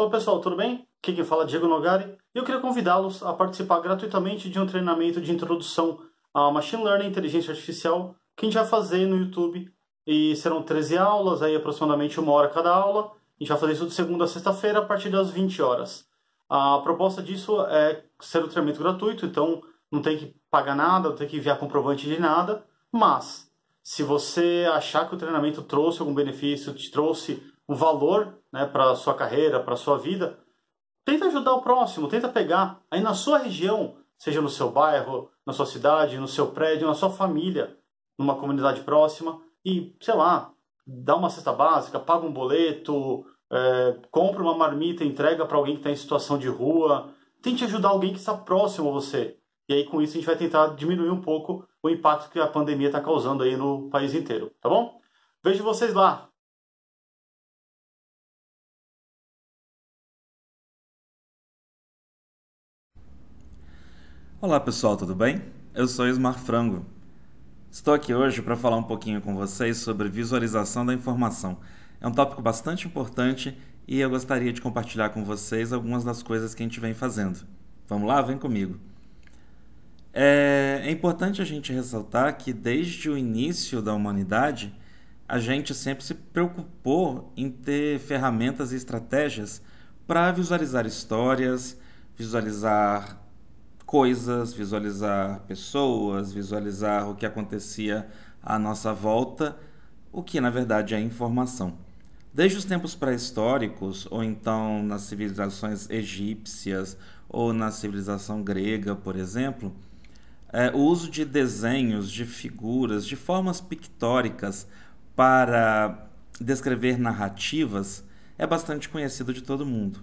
Fala pessoal, tudo bem? Aqui quem fala é Diego Nogari e eu queria convidá-los a participar gratuitamente de um treinamento de introdução a Machine Learning e Inteligência Artificial que a gente vai fazer no YouTube e serão 13 aulas, aí aproximadamente uma hora cada aula. A gente vai fazer isso de segunda a sexta-feira a partir das 20 horas. A proposta disso é ser um treinamento gratuito, então não tem que pagar nada, não tem que enviar comprovante de nada, mas se você achar que o treinamento trouxe algum benefício, te trouxe um valor né, para sua carreira, para sua vida, tenta ajudar o próximo, tenta pegar. Aí na sua região, seja no seu bairro, na sua cidade, no seu prédio, na sua família, numa comunidade próxima, e, sei lá, dá uma cesta básica, paga um boleto, é, compra uma marmita, entrega para alguém que está em situação de rua. Tente ajudar alguém que está próximo a você. E aí, com isso, a gente vai tentar diminuir um pouco o impacto que a pandemia está causando aí no país inteiro, tá bom? Vejo vocês lá! Olá pessoal, tudo bem? Eu sou Ismar Frango. Estou aqui hoje para falar um pouquinho com vocês sobre visualização da informação. É um tópico bastante importante e eu gostaria de compartilhar com vocês algumas das coisas que a gente vem fazendo. Vamos lá? Vem comigo. É, é importante a gente ressaltar que desde o início da humanidade, a gente sempre se preocupou em ter ferramentas e estratégias para visualizar histórias, visualizar coisas, visualizar pessoas, visualizar o que acontecia à nossa volta, o que na verdade é informação. Desde os tempos pré-históricos, ou então nas civilizações egípcias ou na civilização grega, por exemplo, é, o uso de desenhos, de figuras, de formas pictóricas para descrever narrativas é bastante conhecido de todo mundo.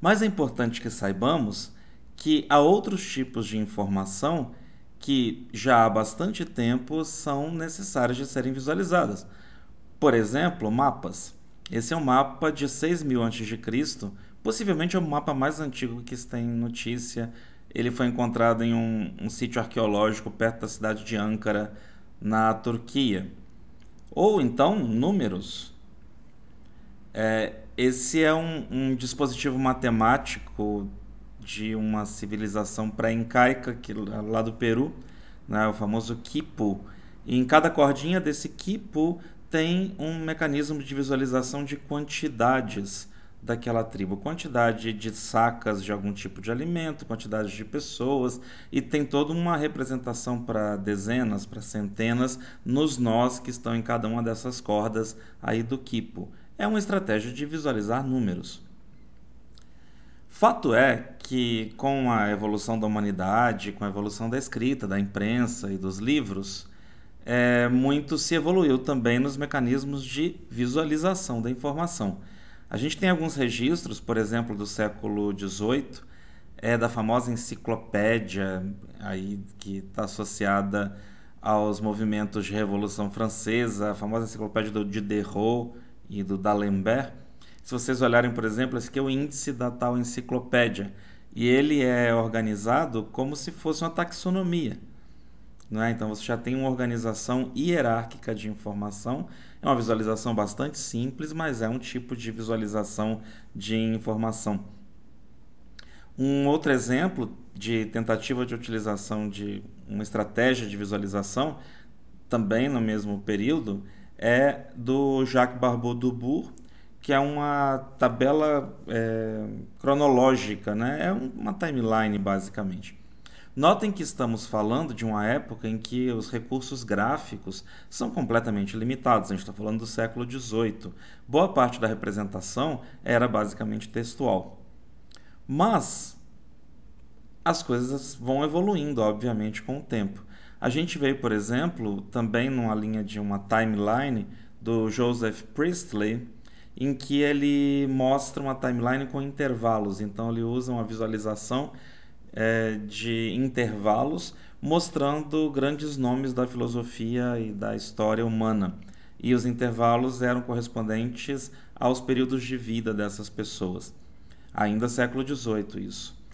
Mas é importante que saibamos que há outros tipos de informação que já há bastante tempo são necessárias de serem visualizadas. Por exemplo, mapas. Esse é um mapa de 6000 a.C., possivelmente é o mapa mais antigo que está tem notícia. Ele foi encontrado em um, um sítio arqueológico perto da cidade de Ankara, na Turquia. Ou então, números. É, esse é um, um dispositivo matemático de uma civilização pré-incaica que é lá do Peru, né, o famoso quipu. E em cada cordinha desse quipu tem um mecanismo de visualização de quantidades daquela tribo, quantidade de sacas de algum tipo de alimento, quantidade de pessoas e tem toda uma representação para dezenas, para centenas nos nós que estão em cada uma dessas cordas aí do quipu. É uma estratégia de visualizar números. Fato é que com a evolução da humanidade, com a evolução da escrita, da imprensa e dos livros, é, muito se evoluiu também nos mecanismos de visualização da informação. A gente tem alguns registros, por exemplo, do século XVIII, é, da famosa enciclopédia aí que está associada aos movimentos de Revolução Francesa, a famosa enciclopédia do Diderot e do D'Alembert. Se vocês olharem, por exemplo, esse aqui é o índice da tal enciclopédia e ele é organizado como se fosse uma taxonomia. Né? Então você já tem uma organização hierárquica de informação. É uma visualização bastante simples, mas é um tipo de visualização de informação. Um outro exemplo de tentativa de utilização de uma estratégia de visualização, também no mesmo período, é do Jacques Barbeau-Dubourg, que é uma tabela é, cronológica, né? é uma timeline basicamente. Notem que estamos falando de uma época em que os recursos gráficos são completamente limitados, a gente está falando do século XVIII. Boa parte da representação era basicamente textual. Mas as coisas vão evoluindo, obviamente, com o tempo. A gente veio, por exemplo, também numa linha de uma timeline do Joseph Priestley, em que ele mostra uma timeline com intervalos. Então ele usa uma visualização é, de intervalos mostrando grandes nomes da filosofia e da história humana. E os intervalos eram correspondentes aos períodos de vida dessas pessoas. Ainda século XVIII isso.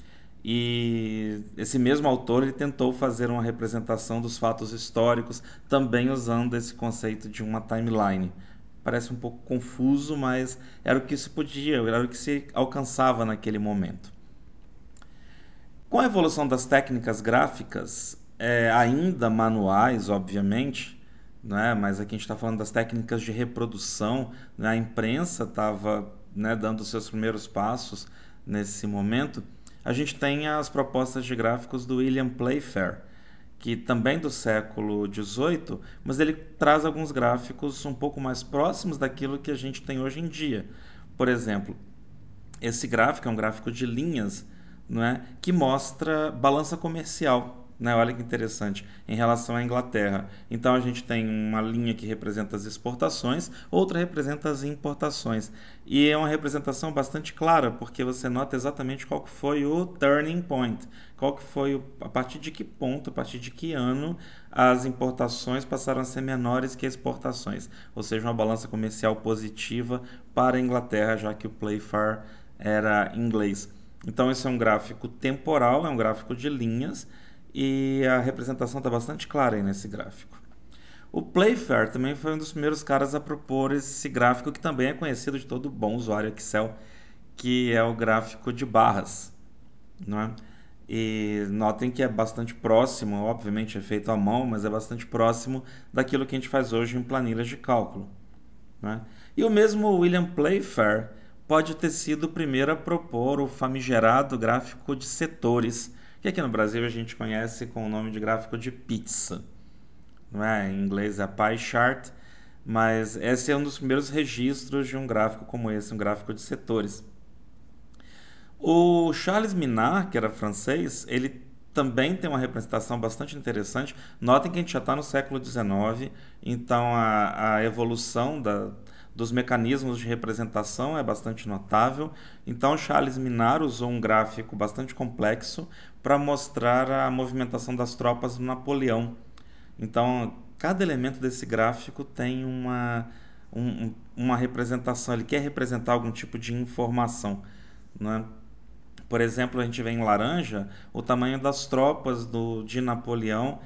E esse mesmo autor ele tentou fazer uma representação dos fatos históricos, também usando esse conceito de uma timeline parece um pouco confuso, mas era o que se podia, era o que se alcançava naquele momento. Com a evolução das técnicas gráficas, é, ainda manuais, obviamente, né? mas aqui a gente está falando das técnicas de reprodução, né? a imprensa estava né, dando seus primeiros passos nesse momento, a gente tem as propostas de gráficos do William Playfair, que também do século XVIII, mas ele traz alguns gráficos um pouco mais próximos daquilo que a gente tem hoje em dia. Por exemplo, esse gráfico é um gráfico de linhas, não é, que mostra balança comercial né? Olha que interessante, em relação à Inglaterra. Então a gente tem uma linha que representa as exportações, outra representa as importações. E é uma representação bastante clara, porque você nota exatamente qual foi o turning point, qual que foi o, a partir de que ponto, a partir de que ano as importações passaram a ser menores que as exportações, ou seja, uma balança comercial positiva para a Inglaterra, já que o Playfair era inglês. Então esse é um gráfico temporal, é um gráfico de linhas e a representação está bastante clara aí nesse gráfico. O Playfair também foi um dos primeiros caras a propor esse gráfico que também é conhecido de todo bom usuário Excel, que é o gráfico de barras. Né? E notem que é bastante próximo, obviamente é feito à mão, mas é bastante próximo daquilo que a gente faz hoje em planilhas de cálculo. Né? E o mesmo William Playfair pode ter sido o primeiro a propor o famigerado gráfico de setores, que aqui no Brasil a gente conhece com o nome de gráfico de pizza. Não é? Em inglês é pie chart, mas esse é um dos primeiros registros de um gráfico como esse, um gráfico de setores. O Charles Minard, que era francês, ele também tem uma representação bastante interessante. Notem que a gente já está no século XIX, então a, a evolução da, dos mecanismos de representação é bastante notável. Então, Charles Minard usou um gráfico bastante complexo para mostrar a movimentação das tropas do Napoleão. Então, cada elemento desse gráfico tem uma, um, uma representação, ele quer representar algum tipo de informação. Né? Por exemplo, a gente vê em laranja o tamanho das tropas do, de Napoleão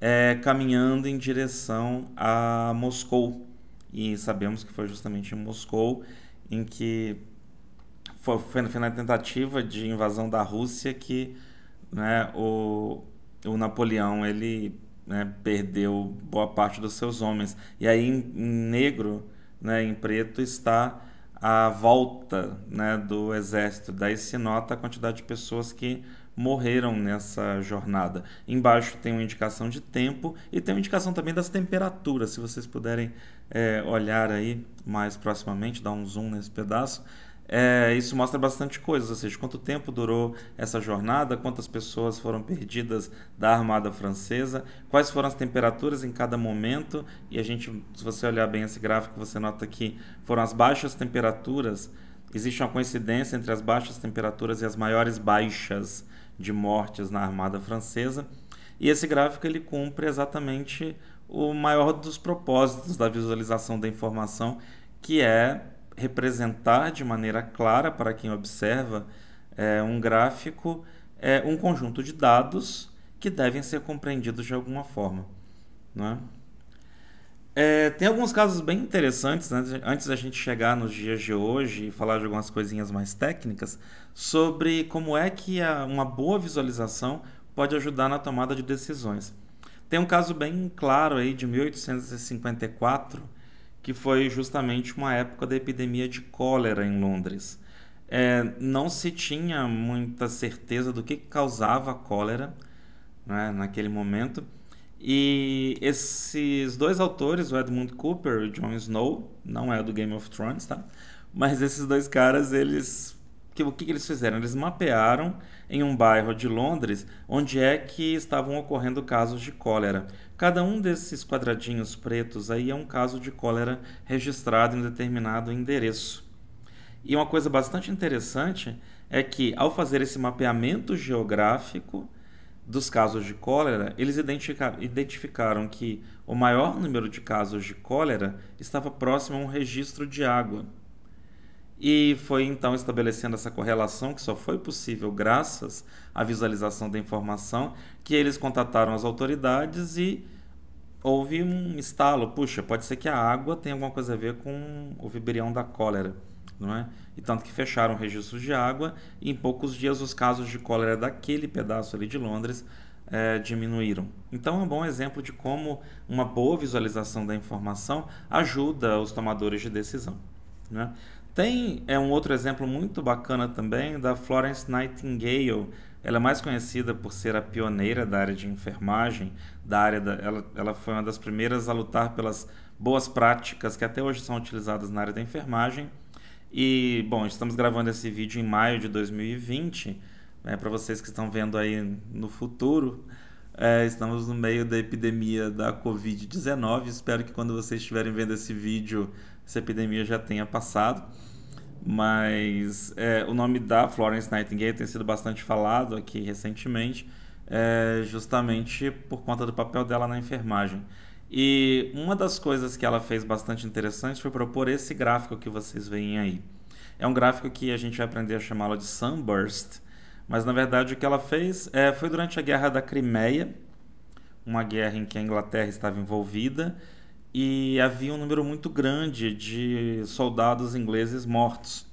é, caminhando em direção a Moscou. E sabemos que foi justamente em Moscou em que foi, foi na tentativa de invasão da Rússia que né, o, o Napoleão ele né, perdeu boa parte dos seus homens. E aí em, negro, né, em preto, está a volta né, do exército. Daí se nota a quantidade de pessoas que morreram nessa jornada. Embaixo tem uma indicação de tempo e tem uma indicação também das temperaturas. Se vocês puderem é, olhar aí mais proximamente, dar um zoom nesse pedaço, é, isso mostra bastante coisa, ou seja, quanto tempo durou essa jornada, quantas pessoas foram perdidas da Armada Francesa, quais foram as temperaturas em cada momento, e a gente, se você olhar bem esse gráfico, você nota que foram as baixas temperaturas, existe uma coincidência entre as baixas temperaturas e as maiores baixas de mortes na Armada Francesa, e esse gráfico ele cumpre exatamente o maior dos propósitos da visualização da informação, que é representar de maneira clara para quem observa é, um gráfico é um conjunto de dados que devem ser compreendidos de alguma forma. Né? É, tem alguns casos bem interessantes, né? antes da gente chegar nos dias de hoje e falar de algumas coisinhas mais técnicas, sobre como é que a, uma boa visualização pode ajudar na tomada de decisões. Tem um caso bem claro aí de 1854, que foi justamente uma época da epidemia de cólera em Londres. É, não se tinha muita certeza do que causava a cólera né, naquele momento. E esses dois autores, o Edmund Cooper e o Jon Snow, não é do Game of Thrones, tá? Mas esses dois caras, eles. Que, o que, que eles fizeram? Eles mapearam em um bairro de Londres onde é que estavam ocorrendo casos de cólera. Cada um desses quadradinhos pretos aí é um caso de cólera registrado em um determinado endereço. E uma coisa bastante interessante é que, ao fazer esse mapeamento geográfico dos casos de cólera, eles identificaram que o maior número de casos de cólera estava próximo a um registro de água. E foi então estabelecendo essa correlação, que só foi possível graças à visualização da informação, que eles contataram as autoridades e houve um estalo. Puxa, pode ser que a água tenha alguma coisa a ver com o vibrião da cólera. Não é? E tanto que fecharam registros de água, e em poucos dias os casos de cólera daquele pedaço ali de Londres é, diminuíram. Então é um bom exemplo de como uma boa visualização da informação ajuda os tomadores de decisão. é? Tem é um outro exemplo muito bacana também da Florence Nightingale. Ela é mais conhecida por ser a pioneira da área de enfermagem, da área da, ela, ela foi uma das primeiras a lutar pelas boas práticas que até hoje são utilizadas na área da enfermagem. E bom, estamos gravando esse vídeo em maio de 2020, né, para vocês que estão vendo aí no futuro. É, estamos no meio da epidemia da Covid-19. Espero que quando vocês estiverem vendo esse vídeo, essa epidemia já tenha passado. Mas é, o nome da Florence Nightingale tem sido bastante falado aqui recentemente, é, justamente por conta do papel dela na enfermagem. E uma das coisas que ela fez bastante interessante foi propor esse gráfico que vocês veem aí. É um gráfico que a gente vai aprender a chamá-lo de Sunburst, mas na verdade o que ela fez é, foi durante a Guerra da Crimeia, uma guerra em que a Inglaterra estava envolvida e havia um número muito grande de soldados ingleses mortos.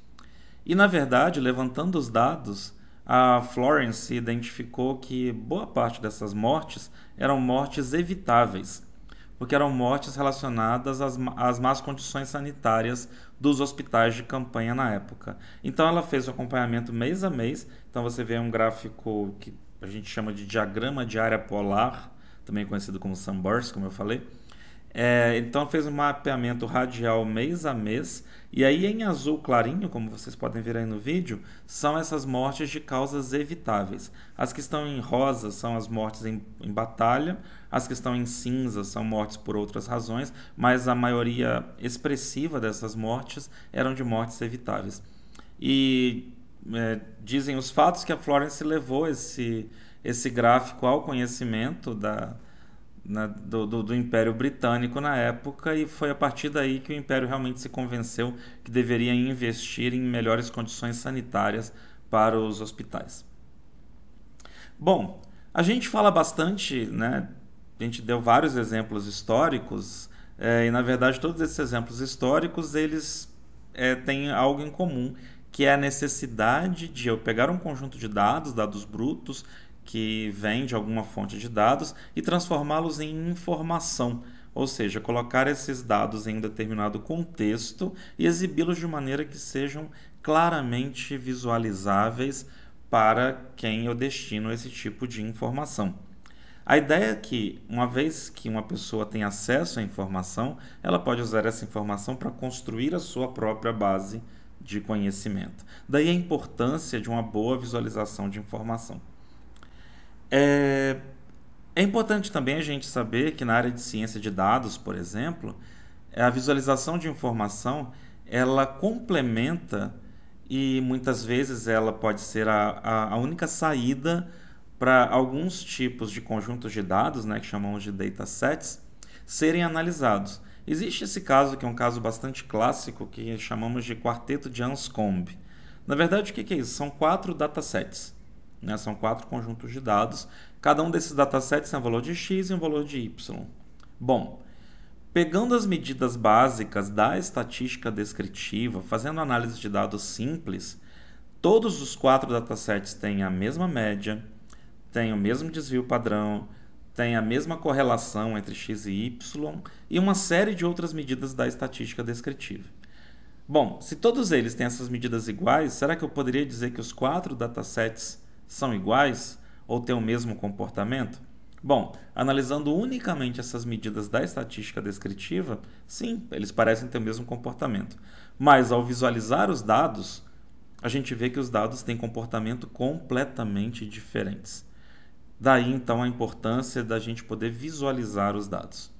E na verdade, levantando os dados, a Florence identificou que boa parte dessas mortes eram mortes evitáveis, porque eram mortes relacionadas às, às más condições sanitárias dos hospitais de campanha na época. Então ela fez o acompanhamento mês a mês, então você vê um gráfico que a gente chama de diagrama de área polar, também conhecido como sunburst, como eu falei, é, então fez um mapeamento radial mês a mês. E aí em azul clarinho, como vocês podem ver aí no vídeo, são essas mortes de causas evitáveis. As que estão em rosa são as mortes em, em batalha, as que estão em cinza são mortes por outras razões, mas a maioria expressiva dessas mortes eram de mortes evitáveis. E é, dizem os fatos que a Florence levou esse, esse gráfico ao conhecimento da, né, do, do, do, Império Britânico na época, e foi a partir daí que o Império realmente se convenceu que deveria investir em melhores condições sanitárias para os hospitais. Bom, a gente fala bastante, né? a gente deu vários exemplos históricos, é, e na verdade todos esses exemplos históricos eles é, têm algo em comum, que é a necessidade de eu pegar um conjunto de dados, dados brutos, que vem de alguma fonte de dados e transformá-los em informação, ou seja, colocar esses dados em um determinado contexto e exibi-los de maneira que sejam claramente visualizáveis para quem eu destino esse tipo de informação. A ideia é que, uma vez que uma pessoa tem acesso à informação, ela pode usar essa informação para construir a sua própria base de conhecimento. Daí a importância de uma boa visualização de informação. É, é importante também a gente saber que na área de ciência de dados, por exemplo, é, a visualização de informação ela complementa e muitas vezes ela pode ser a, a, única saída para alguns tipos de conjuntos de dados, né, que chamamos de datasets, serem analisados. Existe esse caso, que é um caso bastante clássico, que chamamos de quarteto de Anscombe. Na verdade, o que é isso? São quatro datasets. Né? São quatro conjuntos de dados. Cada um desses datasets tem um valor de x e um valor de y. Bom, pegando as medidas básicas da estatística descritiva, fazendo análise de dados simples, todos os quatro datasets têm a mesma média, têm o mesmo desvio padrão, têm a mesma correlação entre x e y e uma série de outras medidas da estatística descritiva. Bom, se todos eles têm essas medidas iguais, será que eu poderia dizer que os quatro datasets são iguais ou têm o mesmo comportamento? Bom, analisando unicamente essas medidas da estatística descritiva, sim, eles parecem ter o mesmo comportamento. Mas ao visualizar os dados, a gente vê que os dados têm comportamento completamente diferentes. Daí então a importância da gente poder visualizar os dados.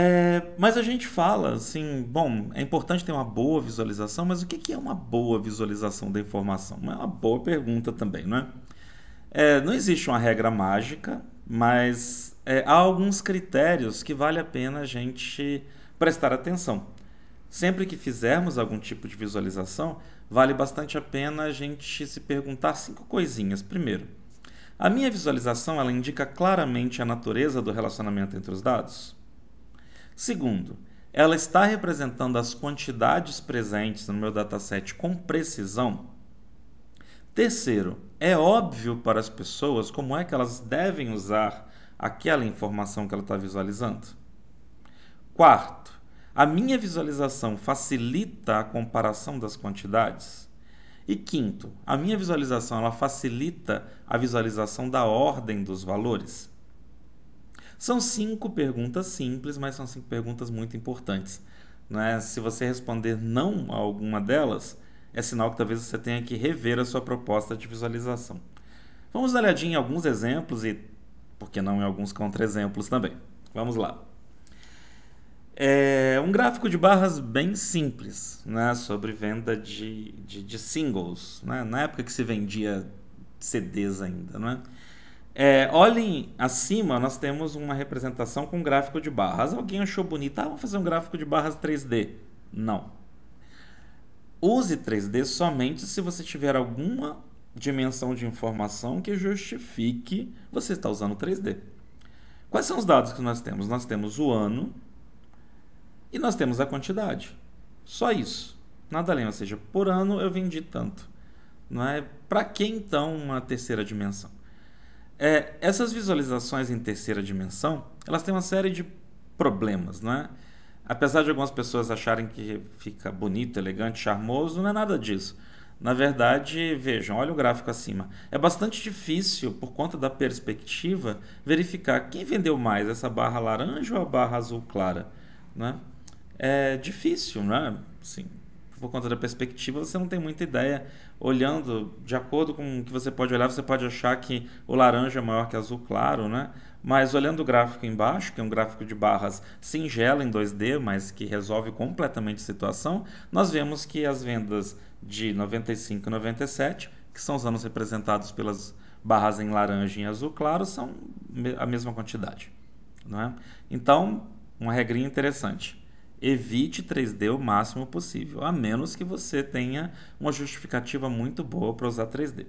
É, mas a gente fala assim, bom, é importante ter uma boa visualização, mas o que é uma boa visualização da informação? É uma boa pergunta também, não é? é não existe uma regra mágica, mas é, há alguns critérios que vale a pena a gente prestar atenção. Sempre que fizermos algum tipo de visualização, vale bastante a pena a gente se perguntar cinco coisinhas. Primeiro, a minha visualização ela indica claramente a natureza do relacionamento entre os dados? Segundo, ela está representando as quantidades presentes no meu dataset com precisão? Terceiro, é óbvio para as pessoas como é que elas devem usar aquela informação que ela está visualizando? Quarto, a minha visualização facilita a comparação das quantidades? E quinto, a minha visualização ela facilita a visualização da ordem dos valores? São cinco perguntas simples, mas são cinco perguntas muito importantes. Né? Se você responder não a alguma delas, é sinal que talvez você tenha que rever a sua proposta de visualização. Vamos dar uma olhadinha em alguns exemplos e, por que não, em alguns contra-exemplos também. Vamos lá. É um gráfico de barras bem simples, né, sobre venda de, de, de singles, né, na época que se vendia CDs ainda, não é? É, olhem acima, nós temos uma representação com gráfico de barras. Alguém achou bonito, ah, vou fazer um gráfico de barras 3D. Não. Use 3D somente se você tiver alguma dimensão de informação que justifique você estar usando 3D. Quais são os dados que nós temos? Nós temos o ano e nós temos a quantidade. Só isso. Nada além, ou seja, por ano eu vendi tanto. Não é? Para que então uma terceira dimensão? É, essas visualizações em terceira dimensão, elas têm uma série de problemas, né? Apesar de algumas pessoas acharem que fica bonito, elegante, charmoso, não é nada disso. Na verdade, vejam, olha o gráfico acima. É bastante difícil, por conta da perspectiva, verificar quem vendeu mais, essa barra laranja ou a barra azul clara. Né? É difícil, né? Sim, por conta da perspectiva, você não tem muita ideia. Olhando, de acordo com o que você pode olhar, você pode achar que o laranja é maior que azul claro, né? Mas olhando o gráfico embaixo, que é um gráfico de barras singela em 2D, mas que resolve completamente a situação, nós vemos que as vendas de 95 e 97, que são os anos representados pelas barras em laranja e em azul claro, são a mesma quantidade. é? Então, uma regrinha interessante evite 3D o máximo possível, a menos que você tenha uma justificativa muito boa para usar 3D.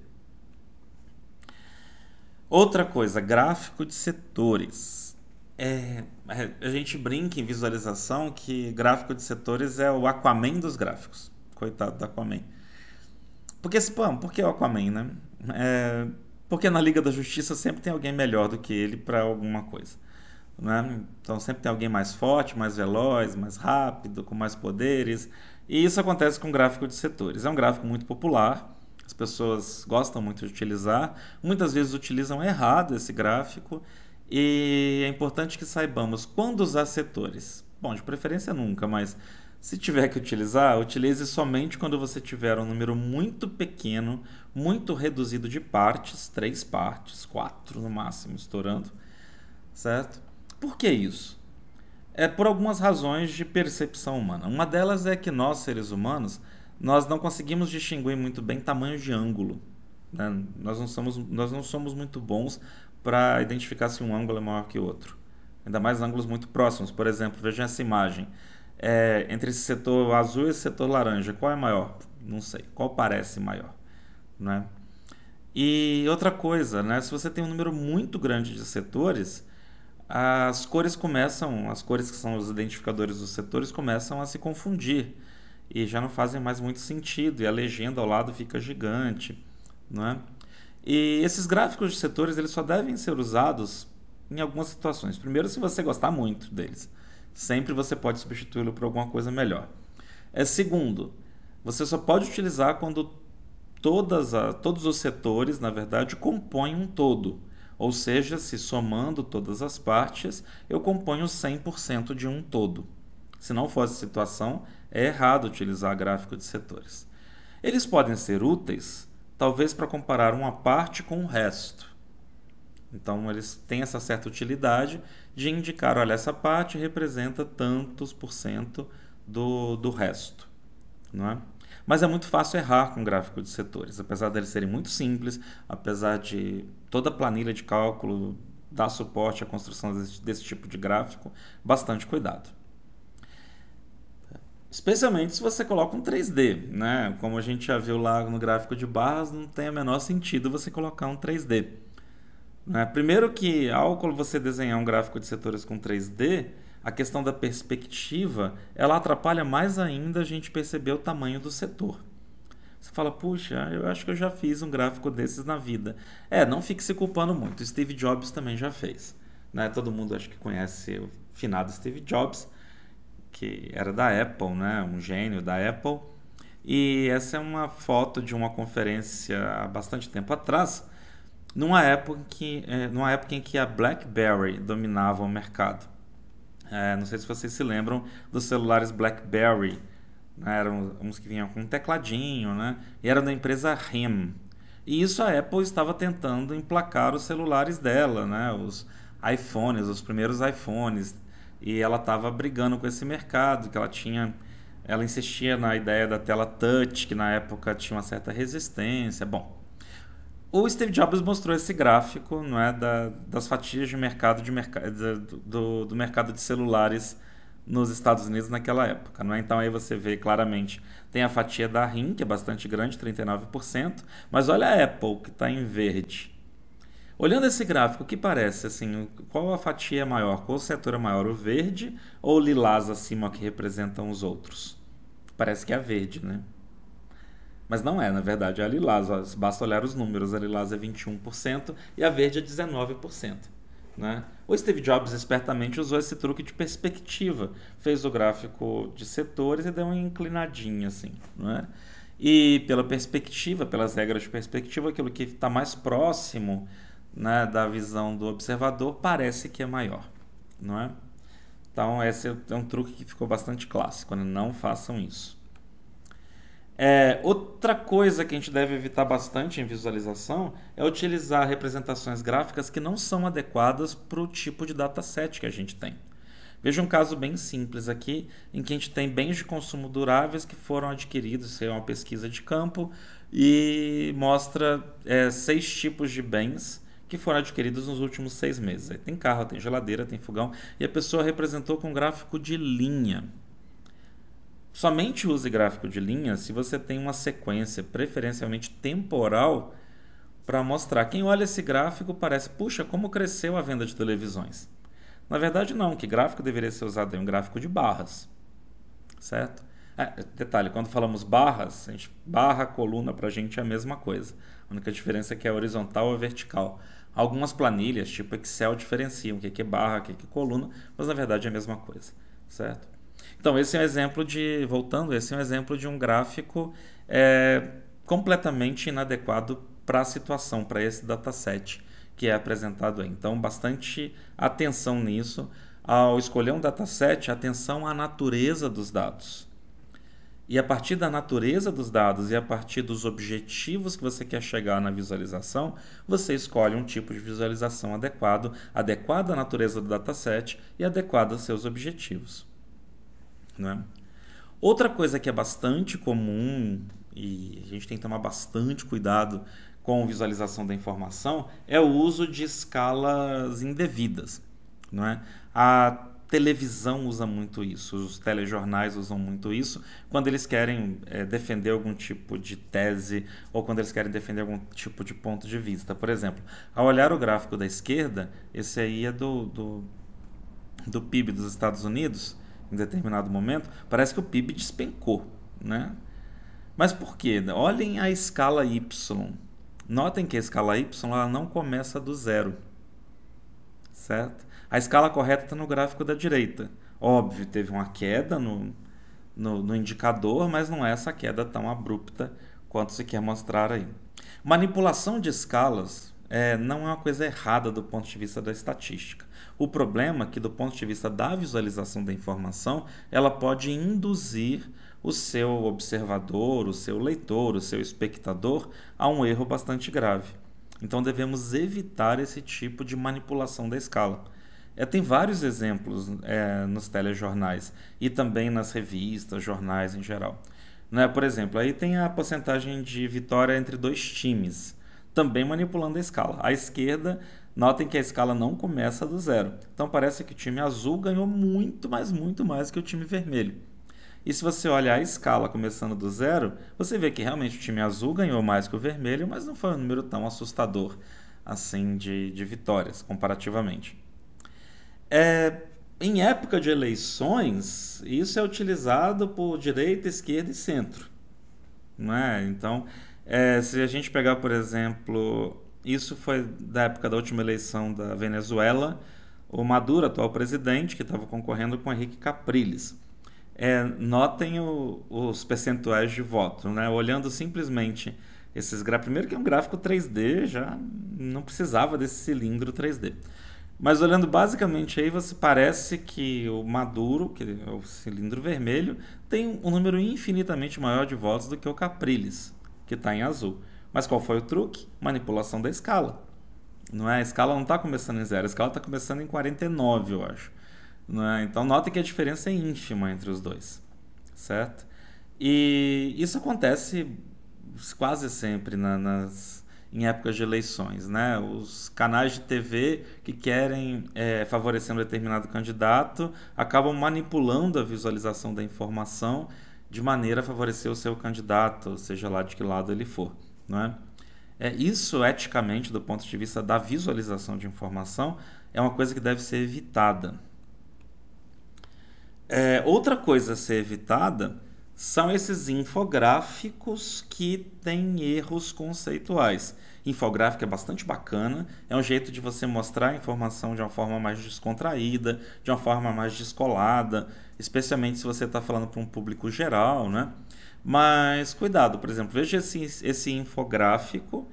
Outra coisa, gráfico de setores. É, é, a gente brinca em visualização que gráfico de setores é o Aquaman dos gráficos. Coitado do Aquaman. Porque, spam, por que o Aquaman, né? É, porque na Liga da Justiça sempre tem alguém melhor do que ele para alguma coisa. Né? Então sempre tem alguém mais forte, mais veloz, mais rápido, com mais poderes. E isso acontece com o gráfico de setores. É um gráfico muito popular, as pessoas gostam muito de utilizar. Muitas vezes utilizam errado esse gráfico e é importante que saibamos quando usar setores. Bom, de preferência nunca, mas se tiver que utilizar, utilize somente quando você tiver um número muito pequeno, muito reduzido de partes, três partes, quatro no máximo, estourando, certo? Por que isso? É por algumas razões de percepção humana. Uma delas é que nós, seres humanos, nós não conseguimos distinguir muito bem tamanho de ângulo. Né? Nós, não somos, nós não somos muito bons para identificar se um ângulo é maior que o outro. Ainda mais ângulos muito próximos. Por exemplo, vejam essa imagem. É, entre esse setor azul e esse setor laranja, qual é maior? Não sei. Qual parece maior? Né? E outra coisa, né? se você tem um número muito grande de setores, as cores começam, as cores que são os identificadores dos setores começam a se confundir e já não fazem mais muito sentido e a legenda ao lado fica gigante, não é? E esses gráficos de setores eles só devem ser usados em algumas situações. Primeiro, se você gostar muito deles, sempre você pode substituí-lo por alguma coisa melhor. É segundo, você só pode utilizar quando todas a, todos os setores, na verdade, compõem um todo. Ou seja, se somando todas as partes, eu componho 100% de um todo. Se não fosse situação, é errado utilizar gráfico de setores. Eles podem ser úteis, talvez para comparar uma parte com o resto. Então eles têm essa certa utilidade de indicar, olha, essa parte representa tantos por cento do, do resto. Não é? Mas é muito fácil errar com gráfico de setores, apesar de eles serem muito simples, apesar de toda a planilha de cálculo dá suporte à construção desse, desse tipo de gráfico, bastante cuidado. Especialmente se você coloca um 3D, né? Como a gente já viu lá no gráfico de barras, não tem o menor sentido você colocar um 3D. Né? Primeiro que ao você desenhar um gráfico de setores com 3D, a questão da perspectiva, ela atrapalha mais ainda a gente perceber o tamanho do setor. Você fala, puxa, eu acho que eu já fiz um gráfico desses na vida. É, não fique se culpando muito. Steve Jobs também já fez. Né? Todo mundo acho que conhece o finado Steve Jobs, que era da Apple, né? um gênio da Apple. E essa é uma foto de uma conferência há bastante tempo atrás, numa época, que, é, numa época em que a BlackBerry dominava o mercado. É, não sei se vocês se lembram dos celulares BlackBerry, né? Eram uns que vinham com um tecladinho, né? E era da empresa RIM. E isso a Apple estava tentando emplacar os celulares dela, né? Os iPhones, os primeiros iPhones. E ela estava brigando com esse mercado, que ela tinha... Ela insistia na ideia da tela touch, que na época tinha uma certa resistência. Bom, o Steve Jobs mostrou esse gráfico não é, da, das fatias de mercado de do, do, mercado de celulares nos Estados Unidos naquela época. Né? Então aí você vê claramente, tem a fatia da RIM, que é bastante grande, 39%, mas olha a Apple, que está em verde. Olhando esse gráfico, o que parece? assim? Qual a fatia maior? Qual o setor é maior? O verde ou o lilás acima que representam os outros? Parece que é verde, né? Mas não é, na verdade, é a lilás. Basta olhar os números. A lilás é 21% e a verde é 19%. Né? O Steve Jobs espertamente usou esse truque de perspectiva, fez o gráfico de setores e deu uma inclinadinha assim. Né? E pela perspectiva, pelas regras de perspectiva, aquilo que está mais próximo né, da visão do observador parece que é maior. Não é? Então, esse é um truque que ficou bastante clássico. Né? Não façam isso. É, outra coisa que a gente deve evitar bastante em visualização é utilizar representações gráficas que não são adequadas para o tipo de dataset que a gente tem. Veja um caso bem simples aqui, em que a gente tem bens de consumo duráveis que foram adquiridos, isso é uma pesquisa de campo, e mostra é, seis tipos de bens que foram adquiridos nos últimos seis meses. Aí tem carro, tem geladeira, tem fogão, e a pessoa representou com um gráfico de linha. Somente use gráfico de linha se você tem uma sequência, preferencialmente temporal, para mostrar. Quem olha esse gráfico parece, puxa, como cresceu a venda de televisões. Na verdade, não, que gráfico deveria ser usado é um gráfico de barras. Certo? É, detalhe, quando falamos barras, a gente barra coluna para a gente é a mesma coisa. A única diferença é que é horizontal ou vertical. Algumas planilhas, tipo Excel, diferenciam o que é barra, o que é coluna, mas na verdade é a mesma coisa. Certo? Então, esse é um exemplo de, voltando, esse é um exemplo de um gráfico é, completamente inadequado para a situação, para esse dataset que é apresentado aí. Então, bastante atenção nisso. Ao escolher um dataset, atenção à natureza dos dados. E a partir da natureza dos dados e a partir dos objetivos que você quer chegar na visualização, você escolhe um tipo de visualização adequado, adequado à natureza do dataset e adequado aos seus objetivos. Né? Outra coisa que é bastante comum e a gente tem que tomar bastante cuidado com visualização da informação é o uso de escalas indevidas. Não é? A televisão usa muito isso, os telejornais usam muito isso quando eles querem é, defender algum tipo de tese ou quando eles querem defender algum tipo de ponto de vista. Por exemplo, ao olhar o gráfico da esquerda, esse aí é do, do, do PIB dos Estados Unidos em determinado momento, parece que o PIB despencou, né? Mas por quê? Olhem a escala Y. Notem que a escala Y ela não começa do zero, certo? A escala correta está no gráfico da direita. Óbvio, teve uma queda no, no, no indicador, mas não é essa queda tão abrupta quanto se quer mostrar aí. Manipulação de escalas é, não é uma coisa errada do ponto de vista da estatística. O problema é que, do ponto de vista da visualização da informação, ela pode induzir o seu observador, o seu leitor, o seu espectador a um erro bastante grave. Então devemos evitar esse tipo de manipulação da escala. É, tem vários exemplos é, nos telejornais e também nas revistas, jornais em geral. Né? Por exemplo, aí tem a porcentagem de vitória entre dois times, também manipulando a escala. A esquerda Notem que a escala não começa do zero. Então parece que o time azul ganhou muito, mas muito mais que o time vermelho. E se você olhar a escala começando do zero, você vê que realmente o time azul ganhou mais que o vermelho, mas não foi um número tão assustador assim de, de vitórias comparativamente. É, em época de eleições, isso é utilizado por direita, esquerda e centro. Né? Então, é, se a gente pegar, por exemplo, isso foi da época da última eleição da Venezuela. O Maduro, atual presidente, que estava concorrendo com Henrique Capriles. É, notem o, os percentuais de voto, né? Olhando simplesmente esses gráficos. Primeiro que é um gráfico 3D, já não precisava desse cilindro 3D. Mas olhando basicamente aí, você parece que o Maduro, que é o cilindro vermelho, tem um número infinitamente maior de votos do que o Capriles, que está em azul. Mas qual foi o truque? Manipulação da escala. Não é? A escala não está começando em zero, a escala está começando em 49, eu acho. Não é? Então notem que a diferença é ínfima entre os dois, certo? E isso acontece quase sempre na, nas, em épocas de eleições, né? Os canais de TV que querem é, favorecer um determinado candidato acabam manipulando a visualização da informação de maneira a favorecer o seu candidato, seja lá de que lado ele for é? É, isso, eticamente, do ponto de vista da visualização de informação, é uma coisa que deve ser evitada. É, outra coisa a ser evitada são esses infográficos que têm erros conceituais. Infográfico é bastante bacana, é um jeito de você mostrar a informação de uma forma mais descontraída, de uma forma mais descolada, especialmente se você está falando para um público geral, né? Mas cuidado, por exemplo, veja esse, esse infográfico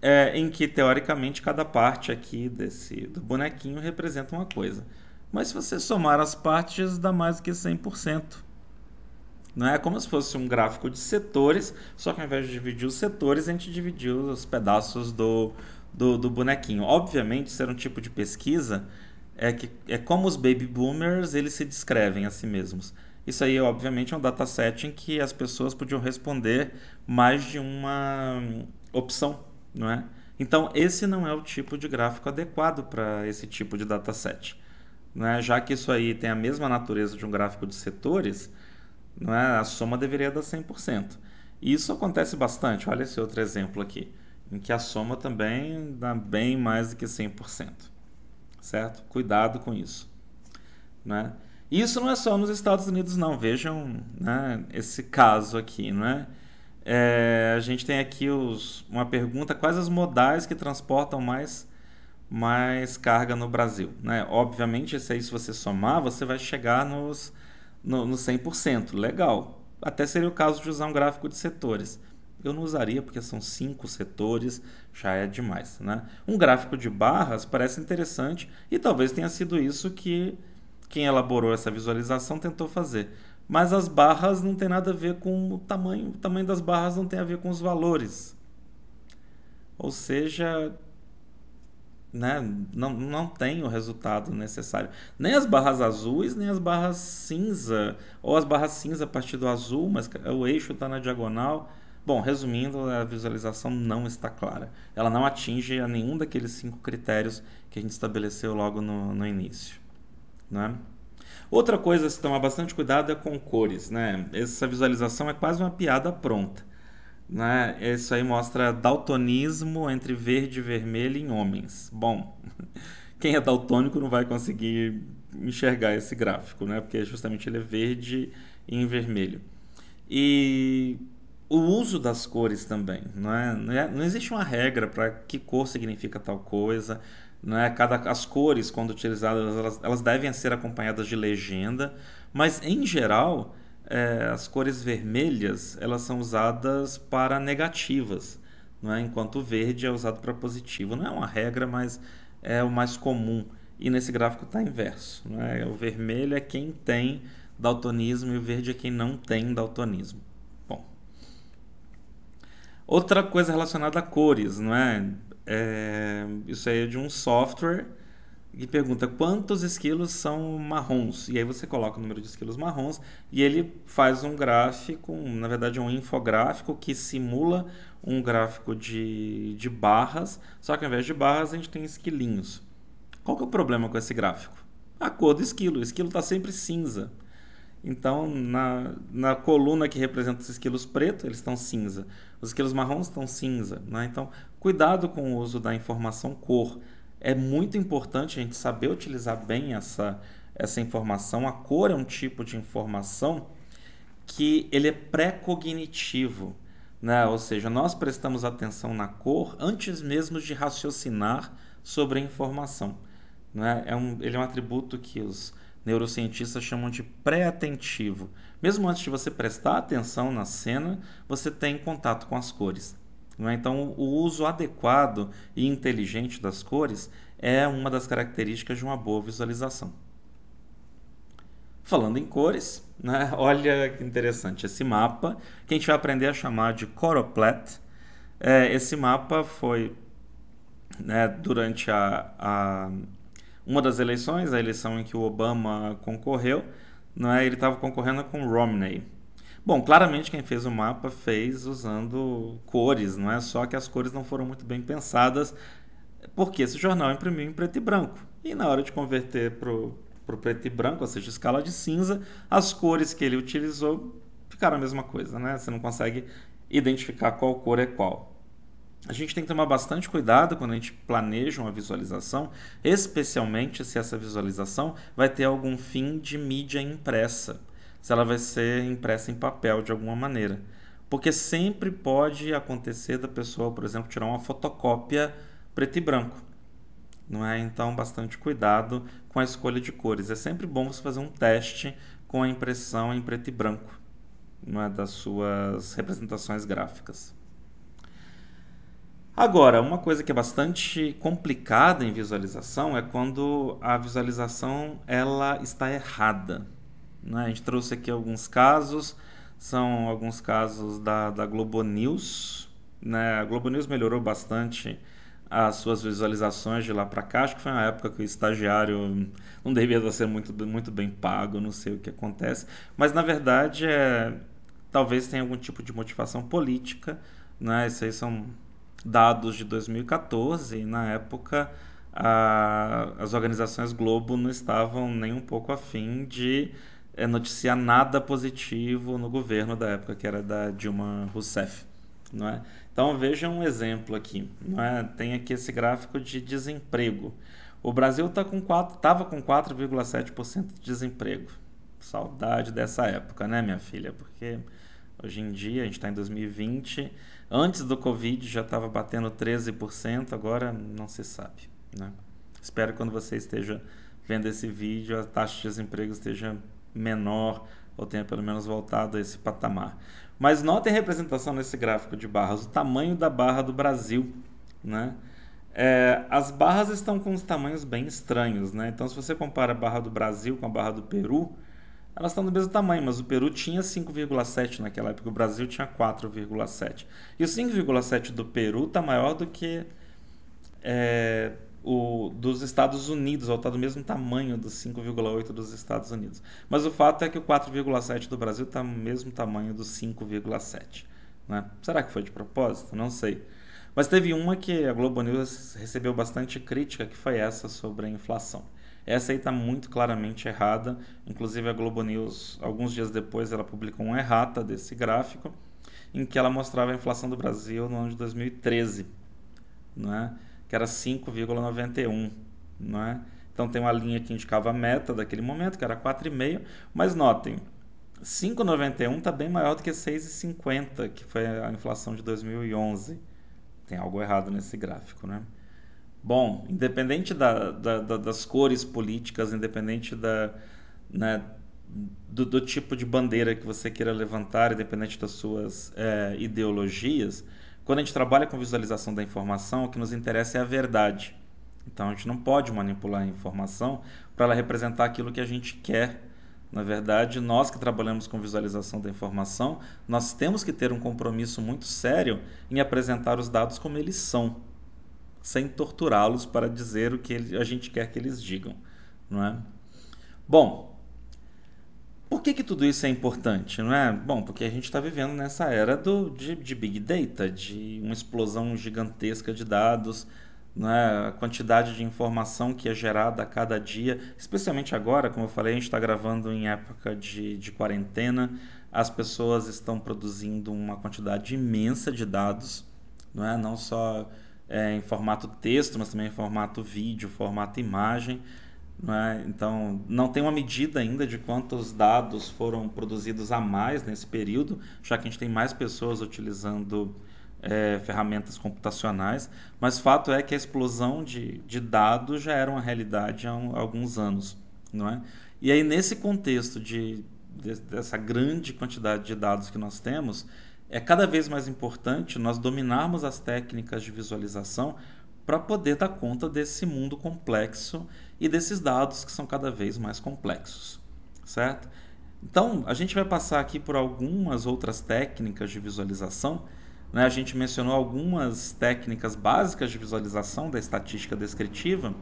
é, em que teoricamente cada parte aqui desse do bonequinho representa uma coisa. Mas se você somar as partes, dá mais do que 100%. Não é como se fosse um gráfico de setores, só que ao invés de dividir os setores, a gente dividiu os pedaços do, do, do bonequinho. Obviamente, ser um tipo de pesquisa, é, que, é como os baby boomers eles se descrevem a si mesmos isso aí, obviamente, é um dataset em que as pessoas podiam responder mais de uma hum, opção, não é? Então, esse não é o tipo de gráfico adequado para esse tipo de dataset. Não é? Já que isso aí tem a mesma natureza de um gráfico de setores, não é? a soma deveria dar 100%. E isso acontece bastante. Olha esse outro exemplo aqui, em que a soma também dá bem mais do que 100%. Certo? Cuidado com isso. Não é? Isso não é só nos Estados Unidos, não. Vejam né, esse caso aqui, não é? é? a gente tem aqui os, uma pergunta: quais as modais que transportam mais, mais carga no Brasil? Né? Obviamente, esse aí, se você somar, você vai chegar nos, no, no 100%. Legal. Até seria o caso de usar um gráfico de setores. Eu não usaria porque são cinco setores, já é demais. Né? Um gráfico de barras parece interessante e talvez tenha sido isso que quem elaborou essa visualização tentou fazer. Mas as barras não tem nada a ver com o tamanho, o tamanho das barras não tem a ver com os valores. Ou seja, né, não, não tem o resultado necessário. Nem as barras azuis, nem as barras cinza, ou as barras cinza a partir do azul, mas o eixo está na diagonal. Bom, resumindo, a visualização não está clara. Ela não atinge a nenhum daqueles cinco critérios que a gente estabeleceu logo no, no início. Né? Outra coisa a se tomar bastante cuidado é com cores. Né? Essa visualização é quase uma piada pronta. Né? Isso aí mostra daltonismo entre verde e vermelho em homens. Bom, quem é daltônico não vai conseguir enxergar esse gráfico, né? Porque justamente ele é verde em vermelho. E o uso das cores também. Não, é? Não, é, não existe uma regra para que cor significa tal coisa. Não é? Cada, as cores, quando utilizadas, elas, elas devem ser acompanhadas de legenda, mas em geral, é, as cores vermelhas elas são usadas para negativas, não é? enquanto o verde é usado para positivo. Não é uma regra, mas é o mais comum. E nesse gráfico está inverso. Não é? O vermelho é quem tem daltonismo e o verde é quem não tem daltonismo. Outra coisa relacionada a cores, não é? é isso aí é de um software que pergunta quantos esquilos são marrons. E aí você coloca o número de esquilos marrons e ele faz um gráfico, na verdade um infográfico que simula um gráfico de, de barras, só que ao invés de barras a gente tem esquilinhos. Qual que é o problema com esse gráfico? A cor do esquilo. O esquilo está sempre cinza. Então, na, na coluna que representa os esquilos preto, eles estão cinza os quilos marrons estão cinza. Né? Então, cuidado com o uso da informação cor. É muito importante a gente saber utilizar bem essa, essa informação. A cor é um tipo de informação que ele é pré-cognitivo. Né? Ou seja, nós prestamos atenção na cor antes mesmo de raciocinar sobre a informação. Né? É um, ele é um atributo que os neurocientistas chamam de pré-atentivo. Mesmo antes de você prestar atenção na cena, você tem contato com as cores. É? Então, o uso adequado e inteligente das cores é uma das características de uma boa visualização. Falando em cores, né? olha que interessante esse mapa, que a gente vai aprender a chamar de Coroplet. É, esse mapa foi né, durante a, a, uma das eleições, a eleição em que o Obama concorreu, não é? Ele estava concorrendo com Romney. Bom, claramente quem fez o mapa fez usando cores, não é? Só que as cores não foram muito bem pensadas, porque esse jornal imprimiu em preto e branco. E na hora de converter para o preto e branco, ou seja, escala de cinza, as cores que ele utilizou ficaram a mesma coisa, né? Você não consegue identificar qual cor é qual a gente tem que tomar bastante cuidado quando a gente planeja uma visualização, especialmente se essa visualização vai ter algum fim de mídia impressa, se ela vai ser impressa em papel de alguma maneira. Porque sempre pode acontecer da pessoa, por exemplo, tirar uma fotocópia preto e branco. Não é? Então, bastante cuidado com a escolha de cores. É sempre bom você fazer um teste com a impressão em preto e branco, não é? das suas representações gráficas. Agora, uma coisa que é bastante complicada em visualização é quando a visualização ela está errada. Né? A gente trouxe aqui alguns casos, são alguns casos da, da Globo News. Né? A Globo News melhorou bastante as suas visualizações de lá para cá. Acho que foi uma época que o estagiário não devia ser muito, muito bem pago, não sei o que acontece. Mas, na verdade, é, talvez tenha algum tipo de motivação política. Né? Isso aí são dados de 2014, e na época a, as organizações Globo não estavam nem um pouco afim de é, noticiar nada positivo no governo da época, que era da Dilma Rousseff. Não é? Então veja um exemplo aqui. Não é? Tem aqui esse gráfico de desemprego. O Brasil tá com 4, com 4,7% de desemprego. Saudade dessa época, né, minha filha? Porque hoje em dia, a gente está em 2020, Antes do Covid já estava batendo 13%, agora não se sabe. Né? Espero que quando você esteja vendo esse vídeo a taxa de desemprego esteja menor ou tenha pelo menos voltado a esse patamar. Mas notem a representação nesse gráfico de barras, o tamanho da barra do Brasil. Né? É, as barras estão com os tamanhos bem estranhos. Né? Então, se você compara a barra do Brasil com a barra do Peru, elas estão do mesmo tamanho, mas o Peru tinha 5,7 naquela época, o Brasil tinha 4,7. E o 5,7 do Peru está maior do que é, o dos Estados Unidos, ou está do mesmo tamanho do 5,8 dos Estados Unidos. Mas o fato é que o 4,7 do Brasil está do mesmo tamanho do 5,7. Né? Será que foi de propósito? Não sei. Mas teve uma que a Globo News recebeu bastante crítica, que foi essa sobre a inflação. Essa aí está muito claramente errada. Inclusive, a Globo News, alguns dias depois, ela publicou um errata desse gráfico, em que ela mostrava a inflação do Brasil no ano de 2013, né? que era 5,91. Né? Então, tem uma linha que indicava a meta daquele momento, que era 4,5. Mas notem, 5,91 está bem maior do que 6,50, que foi a inflação de 2011. Tem algo errado nesse gráfico, né? Bom, independente da, da, da, das cores políticas, independente da, né, do, do, tipo de bandeira que você queira levantar, independente das suas é, ideologias, quando a gente trabalha com visualização da informação, o que nos interessa é a verdade. Então a gente não pode manipular a informação para ela representar aquilo que a gente quer. Na verdade, nós que trabalhamos com visualização da informação, nós temos que ter um compromisso muito sério em apresentar os dados como eles são sem torturá-los para dizer o que ele, a gente quer que eles digam, não é? Bom, por que, que tudo isso é importante, não é? Bom, porque a gente está vivendo nessa era do, de, de, big data, de uma explosão gigantesca de dados, não é? a quantidade de informação que é gerada a cada dia, especialmente agora, como eu falei, a gente está gravando em época de, de quarentena, as pessoas estão produzindo uma quantidade imensa de dados, não é? Não só é, em formato texto, mas também em formato vídeo, formato imagem. É? Então, não tem uma medida ainda de quantos dados foram produzidos a mais nesse período, já que a gente tem mais pessoas utilizando é, ferramentas computacionais, mas fato é que a explosão de, de dados já era uma realidade há, um, há alguns anos. Não é? E aí, nesse contexto de, de, dessa grande quantidade de dados que nós temos, é cada vez mais importante nós dominarmos as técnicas de visualização para poder dar conta desse mundo complexo e desses dados que são cada vez mais complexos, certo? Então, a gente vai passar aqui por algumas outras técnicas de visualização. Né? A gente mencionou algumas técnicas básicas de visualização da estatística descritiva,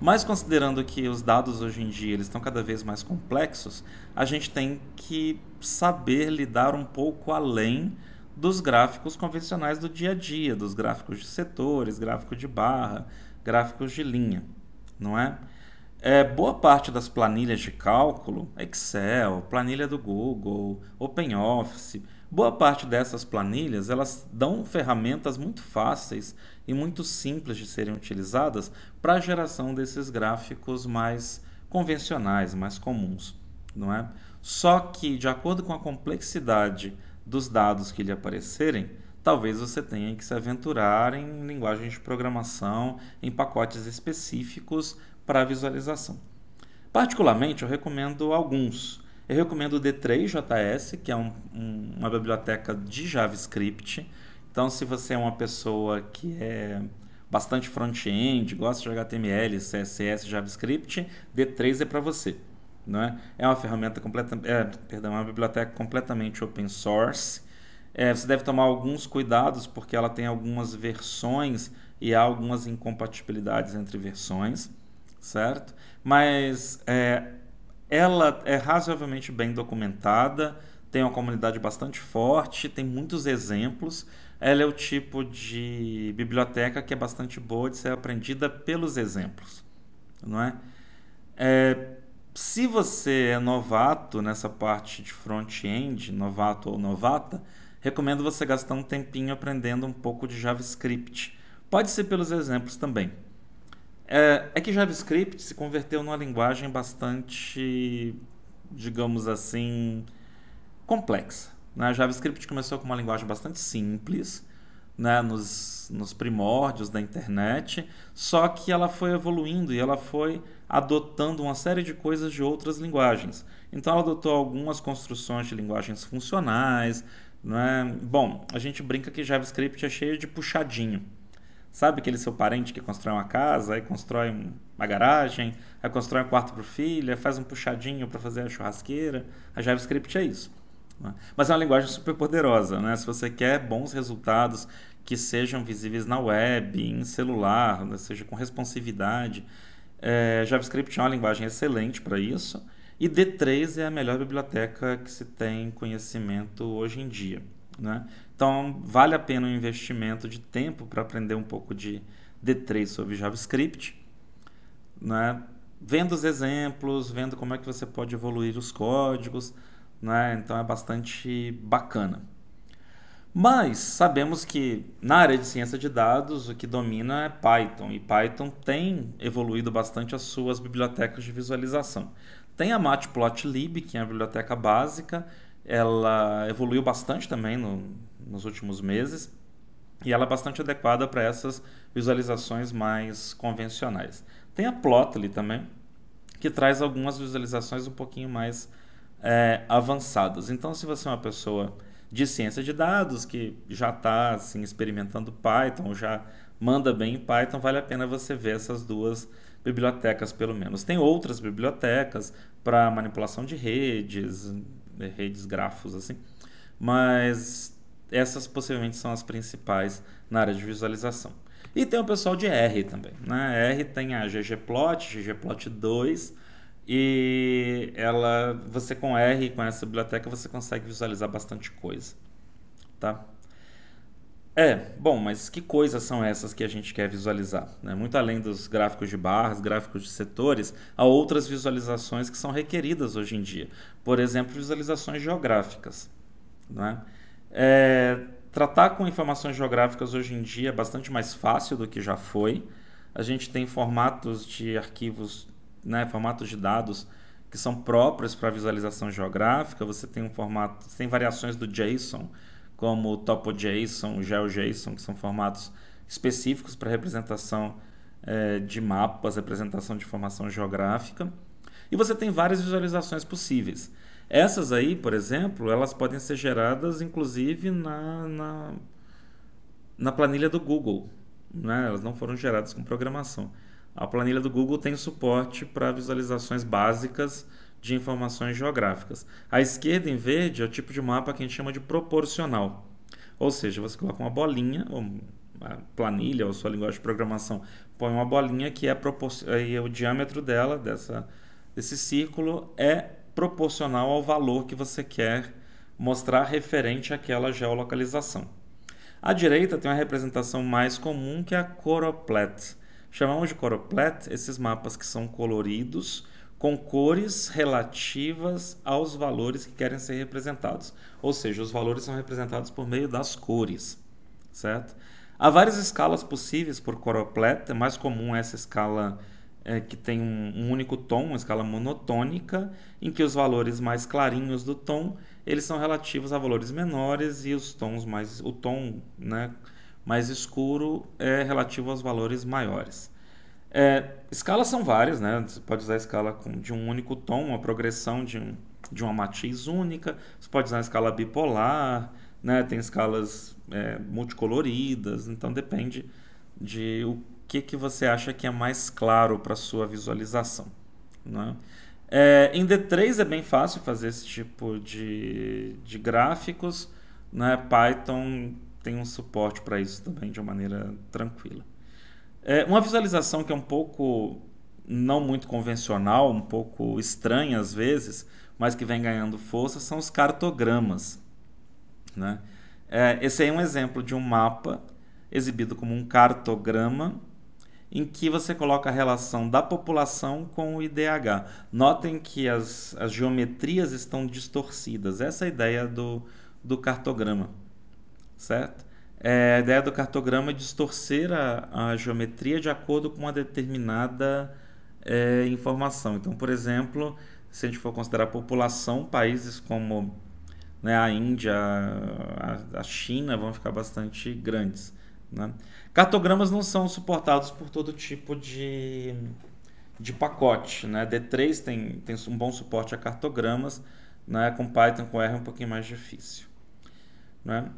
mas considerando que os dados hoje em dia eles estão cada vez mais complexos, a gente tem que saber lidar um pouco além dos gráficos convencionais do dia a dia, dos gráficos de setores, gráfico de barra, gráficos de linha, não é? é boa parte das planilhas de cálculo, Excel, planilha do Google, OpenOffice, boa parte dessas planilhas elas dão ferramentas muito fáceis e muito simples de serem utilizadas para a geração desses gráficos mais convencionais, mais comuns, não é? Só que de acordo com a complexidade dos dados que lhe aparecerem, talvez você tenha que se aventurar em linguagens de programação, em pacotes específicos para visualização. Particularmente, eu recomendo alguns. Eu recomendo o D3JS, que é um, um, uma biblioteca de JavaScript. Então, se você é uma pessoa que é bastante front-end, gosta de HTML, CSS, JavaScript, D3 é para você. Né? É uma ferramenta completa, é, perdão, é uma biblioteca completamente open source. É, você deve tomar alguns cuidados porque ela tem algumas versões e há algumas incompatibilidades entre versões, certo? Mas é, ela é razoavelmente bem documentada, tem uma comunidade bastante forte, tem muitos exemplos. Ela é o tipo de biblioteca que é bastante boa de ser aprendida pelos exemplos, não é? é se você é novato nessa parte de front-end, novato ou novata, recomendo você gastar um tempinho aprendendo um pouco de JavaScript. Pode ser pelos exemplos também. É, é que JavaScript se converteu numa linguagem bastante, digamos assim, complexa. Né? JavaScript começou com uma linguagem bastante simples, né? nos, nos primórdios da internet, só que ela foi evoluindo e ela foi adotando uma série de coisas de outras linguagens. Então, ela adotou algumas construções de linguagens funcionais. Né? Bom, a gente brinca que JavaScript é cheio de puxadinho. Sabe aquele seu parente que constrói uma casa, aí constrói uma garagem, aí constrói um quarto para o filho, aí faz um puxadinho para fazer a churrasqueira? A JavaScript é isso. Né? Mas é uma linguagem super poderosa. Né? Se você quer bons resultados que sejam visíveis na web, em celular, né? seja com responsividade, é, JavaScript é uma linguagem excelente para isso. E D3 é a melhor biblioteca que se tem conhecimento hoje em dia. Né? Então, vale a pena um investimento de tempo para aprender um pouco de D3 sobre JavaScript. Né? Vendo os exemplos, vendo como é que você pode evoluir os códigos. Né? Então, é bastante bacana. Mas sabemos que na área de ciência de dados o que domina é Python e Python tem evoluído bastante as suas bibliotecas de visualização. Tem a matplotlib, que é a biblioteca básica, ela evoluiu bastante também no, nos últimos meses e ela é bastante adequada para essas visualizações mais convencionais. Tem a Plotly também, que traz algumas visualizações um pouquinho mais é, avançadas. Então, se você é uma pessoa de ciência de dados, que já está assim, experimentando Python, já manda bem em Python, vale a pena você ver essas duas bibliotecas, pelo menos. Tem outras bibliotecas para manipulação de redes, redes grafos, assim, mas essas possivelmente são as principais na área de visualização. E tem o pessoal de R também. Né? R tem a ggplot, ggplot2, e ela, você com R, com essa biblioteca, você consegue visualizar bastante coisa, tá? É, bom, mas que coisas são essas que a gente quer visualizar? Né? Muito além dos gráficos de barras, gráficos de setores, há outras visualizações que são requeridas hoje em dia. Por exemplo, visualizações geográficas. Né? É, tratar com informações geográficas hoje em dia é bastante mais fácil do que já foi. A gente tem formatos de arquivos né, formatos de dados que são próprios para visualização geográfica. Você tem um formato, tem variações do JSON, como o TopoJSON, o GeoJSON, que são formatos específicos para representação eh, de mapas, representação de informação geográfica. E você tem várias visualizações possíveis. Essas aí, por exemplo, elas podem ser geradas inclusive na, na, na planilha do Google. Né? Elas não foram geradas com programação. A planilha do Google tem suporte para visualizações básicas de informações geográficas. À esquerda em verde é o tipo de mapa que a gente chama de proporcional. Ou seja, você coloca uma bolinha, ou planilha, ou sua linguagem de programação, põe uma bolinha que é propor... e o diâmetro dela, dessa, desse círculo, é proporcional ao valor que você quer mostrar referente àquela geolocalização. À direita tem uma representação mais comum que é a Coroplete Chamamos de coroplet esses mapas que são coloridos com cores relativas aos valores que querem ser representados. Ou seja, os valores são representados por meio das cores, certo? Há várias escalas possíveis por coroplet é mais comum é essa escala é, que tem um, um, único tom, uma escala monotônica, em que os valores mais clarinhos do tom eles são relativos a valores menores e os tons mais o tom né, mais escuro é relativo aos valores maiores. É, escalas são várias, né? Você pode usar a escala de um único tom, uma progressão de, um, de uma matiz única. Você pode usar a escala bipolar, né? Tem escalas é, multicoloridas. Então depende de o que, que você acha que é mais claro para sua visualização, né? É, em D3 é bem fácil fazer esse tipo de, de gráficos, né? Python tem um suporte para isso também de uma maneira tranquila. É uma visualização que é um pouco não muito convencional, um pouco estranha às vezes, mas que vem ganhando força, são os cartogramas. Né? É, esse aí é um exemplo de um mapa exibido como um cartograma em que você coloca a relação da população com o IDH. Notem que as, as geometrias estão distorcidas. Essa é a ideia do, do cartograma certo? É, a ideia do cartograma é distorcer a, a geometria de acordo com uma determinada é, informação. Então, por exemplo, se a gente for considerar a população, países como né, a Índia, a, a, China vão ficar bastante grandes. Né? Cartogramas não são suportados por todo tipo de, de pacote. Né? D3 tem, tem um bom suporte a cartogramas, né? com Python, com R é um pouquinho mais difícil. Né?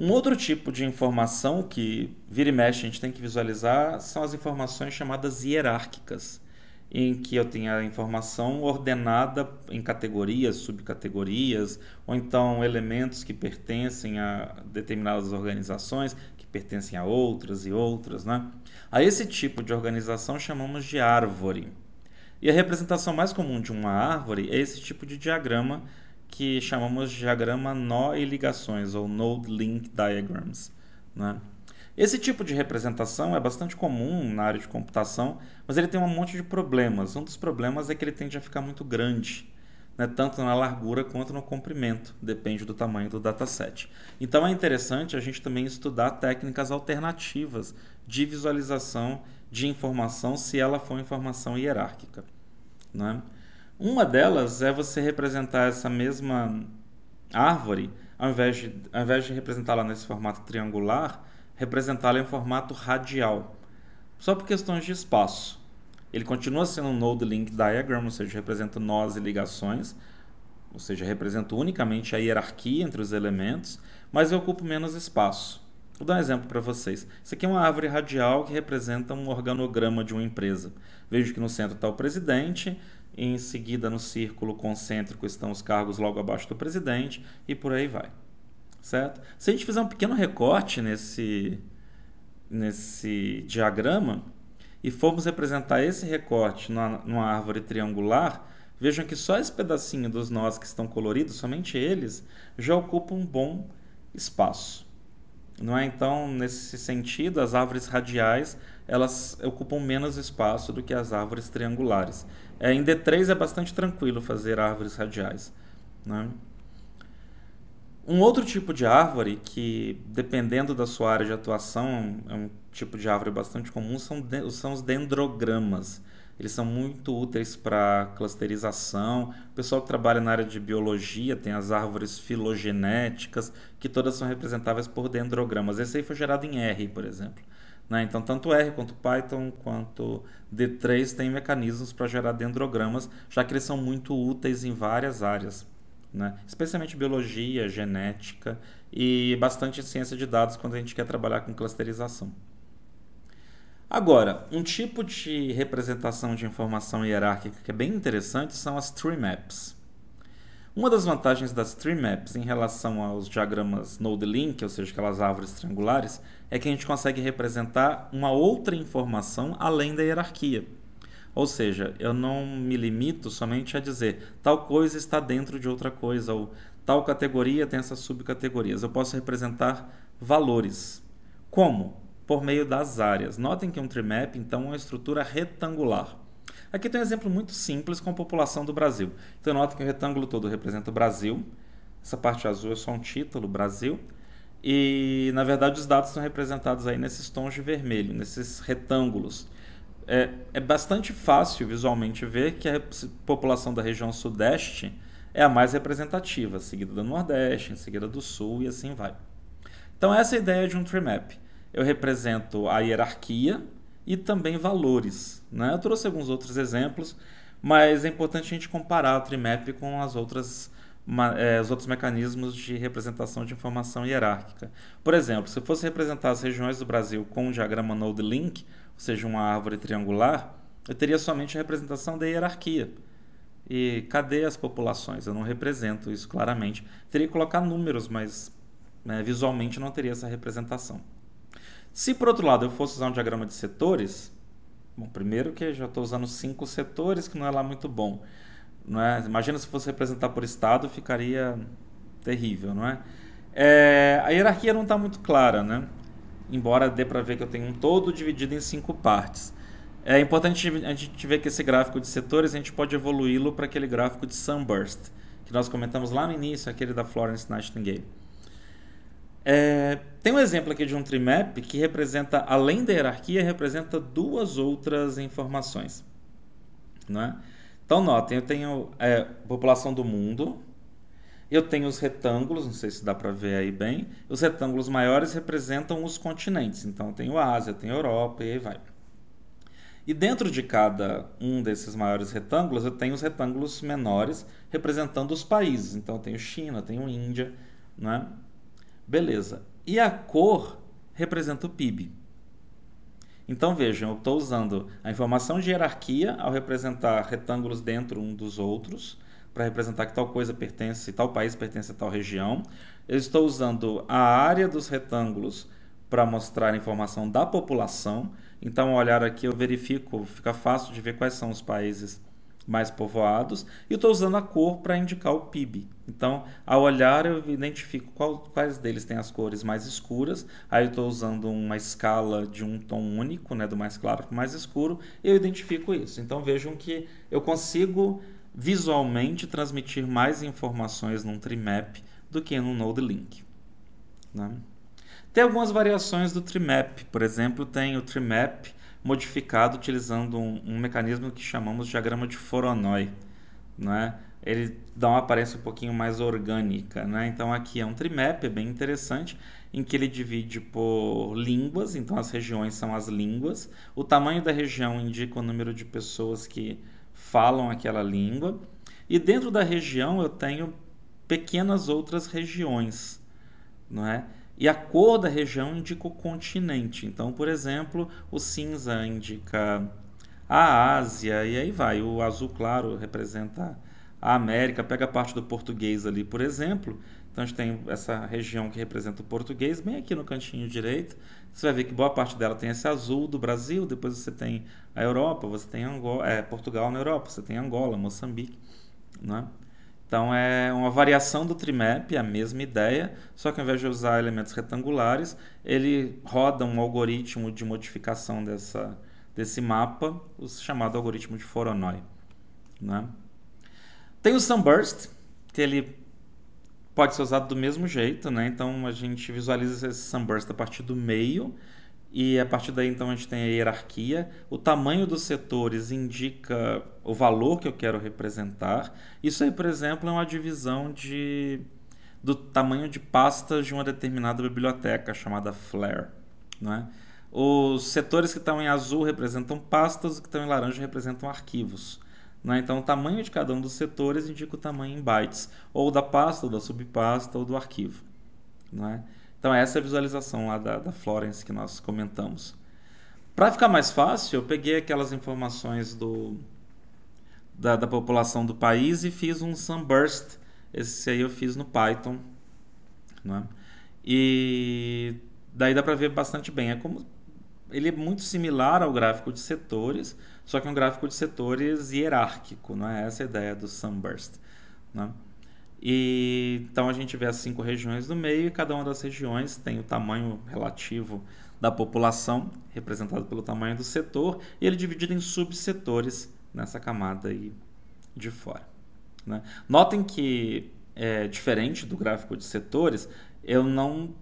Um outro tipo de informação que vira e mexe a gente tem que visualizar são as informações chamadas hierárquicas, em que eu tenho a informação ordenada em categorias, subcategorias, ou então elementos que pertencem a determinadas organizações, que pertencem a outras e outras. Né? A esse tipo de organização chamamos de árvore. E a representação mais comum de uma árvore é esse tipo de diagrama que chamamos de diagrama nó e ligações, ou Node Link Diagrams. Né? Esse tipo de representação é bastante comum na área de computação, mas ele tem um monte de problemas. Um dos problemas é que ele tende a ficar muito grande, né? tanto na largura quanto no comprimento, depende do tamanho do dataset. Então é interessante a gente também estudar técnicas alternativas de visualização de informação se ela for informação hierárquica. Né? Uma delas é você representar essa mesma árvore, ao invés de, ao invés de representá-la nesse formato triangular, representá-la em formato radial. Só por questões de espaço. Ele continua sendo um node link diagram, ou seja, representa nós e ligações, ou seja, representa unicamente a hierarquia entre os elementos, mas eu ocupo menos espaço. Vou dar um exemplo para vocês. Isso aqui é uma árvore radial que representa um organograma de uma empresa. Vejo que no centro está o presidente, em seguida no círculo concêntrico estão os cargos logo abaixo do presidente e por aí vai. Certo? Se a gente fizer um pequeno recorte nesse nesse diagrama e formos representar esse recorte numa, numa árvore triangular, vejam que só esse pedacinho dos nós que estão coloridos, somente eles, já ocupa um bom espaço. Não é então nesse sentido as árvores radiais elas ocupam menos espaço do que as árvores triangulares. É, em D3 é bastante tranquilo fazer árvores radiais. Né? Um outro tipo de árvore que, dependendo da sua área de atuação, é um tipo de árvore bastante comum, são, de, são os dendrogramas. Eles são muito úteis para clusterização. O pessoal que trabalha na área de biologia tem as árvores filogenéticas, que todas são representáveis por dendrogramas. Esse aí foi gerado em R, por exemplo. Né? Então, tanto R quanto Python quanto D3 têm mecanismos para gerar dendrogramas, já que eles são muito úteis em várias áreas, né? especialmente biologia, genética e bastante ciência de dados quando a gente quer trabalhar com clusterização. Agora, um tipo de representação de informação hierárquica que é bem interessante são as tree maps. Uma das vantagens das tree maps em relação aos diagramas node link, ou seja, aquelas árvores triangulares, é que a gente consegue representar uma outra informação além da hierarquia. Ou seja, eu não me limito somente a dizer tal coisa está dentro de outra coisa ou tal categoria tem essas subcategorias. Eu posso representar valores. Como? Por meio das áreas. Notem que um tree map então é uma estrutura retangular. Aqui tem um exemplo muito simples com a população do Brasil. Então, notem que o retângulo todo representa o Brasil. Essa parte azul é só um título, Brasil. E na verdade os dados são representados aí nesses tons de vermelho, nesses retângulos. É, é bastante fácil visualmente ver que a população da região sudeste é a mais representativa, seguida do nordeste, em seguida do sul e assim vai. Então essa é a ideia de um tree map. Eu represento a hierarquia e também valores. Né? Eu trouxe alguns outros exemplos, mas é importante a gente comparar o tree map com as outras eh, os outros mecanismos de representação de informação hierárquica. Por exemplo, se fosse representar as regiões do Brasil com um diagrama node link, ou seja, uma árvore triangular, eu teria somente a representação da hierarquia. E cadê as populações? Eu não represento isso claramente. Teria que colocar números, mas né, visualmente não teria essa representação. Se por outro lado eu fosse usar um diagrama de setores, bom, primeiro que já estou usando cinco setores, que não é lá muito bom. Não é? Imagina se fosse representar por Estado, ficaria terrível, não é? é a hierarquia não está muito clara, né? Embora dê para ver que eu tenho um todo dividido em cinco partes. É importante a gente ver que esse gráfico de setores a gente pode evoluí-lo para aquele gráfico de Sunburst, que nós comentamos lá no início, aquele da Florence Nightingale. É, tem um exemplo aqui de um trimap que representa, além da hierarquia, representa duas outras informações. Né? Então, notem, eu tenho é, população do mundo, eu tenho os retângulos, não sei se dá para ver aí bem. Os retângulos maiores representam os continentes. Então, tem o Ásia, tem a Europa e aí vai. E dentro de cada um desses maiores retângulos, eu tenho os retângulos menores representando os países. Então, eu tenho China, tenho Índia, né? Beleza. E a cor representa o PIB. Então vejam, eu estou usando a informação de hierarquia ao representar retângulos dentro um dos outros, para representar que tal coisa pertence, tal país pertence a tal região. Eu estou usando a área dos retângulos para mostrar a informação da população. Então, ao olhar aqui, eu verifico, fica fácil de ver quais são os países mais povoados, e estou usando a cor para indicar o PIB. Então, ao olhar, eu identifico qual, quais deles têm as cores mais escuras. Aí, eu estou usando uma escala de um tom único, né, do mais claro para o mais escuro, e eu identifico isso. Então, vejam que eu consigo visualmente transmitir mais informações num Trimap do que num Node Link. Né? Tem algumas variações do Trimap, por exemplo, tem o Trimap modificado utilizando um, um mecanismo que chamamos de diagrama de Voronoi, né? Ele dá uma aparência um pouquinho mais orgânica, né? Então aqui é um trimap, é bem interessante, em que ele divide por línguas, então as regiões são as línguas. O tamanho da região indica o número de pessoas que falam aquela língua. E dentro da região eu tenho pequenas outras regiões, não é? E a cor da região indica o continente. Então, por exemplo, o cinza indica a Ásia e aí vai. O azul claro representa a América. Pega a parte do português ali, por exemplo. Então a gente tem essa região que representa o português, bem aqui no cantinho direito. Você vai ver que boa parte dela tem esse azul do Brasil. Depois você tem a Europa, você tem Angola, é, Portugal na Europa, você tem Angola, Moçambique, né? Então é uma variação do Trimap, a mesma ideia, só que ao invés de usar elementos retangulares, ele roda um algoritmo de modificação dessa, desse mapa, o chamado algoritmo de Voronoi. Né? Tem o Sunburst, que ele pode ser usado do mesmo jeito, né? então a gente visualiza esse Sunburst a partir do meio, e a partir daí então a gente tem a hierarquia. O tamanho dos setores indica o valor que eu quero representar. Isso aí, por exemplo, é uma divisão de do tamanho de pastas de uma determinada biblioteca chamada flare, é? Os setores que estão em azul representam pastas, os que estão em laranja representam arquivos. Né? Então, o tamanho de cada um dos setores indica o tamanho em bytes, ou da pasta, ou da subpasta, ou do arquivo. Né? Então, essa é a visualização lá da, da Florence que nós comentamos. Para ficar mais fácil, eu peguei aquelas informações do, da, da, população do país e fiz um sunburst. Esse aí eu fiz no Python. Né? E daí dá para ver bastante bem. É como, ele é muito similar ao gráfico de setores, só que é um gráfico de setores hierárquico. Não é essa é a ideia do sunburst. Né? E então a gente vê as cinco regiões do meio e cada uma das regiões tem o tamanho relativo da população, representado pelo tamanho do setor, e ele é dividido em subsetores nessa camada aí de fora. Né? Notem que, é, diferente do gráfico de setores, eu não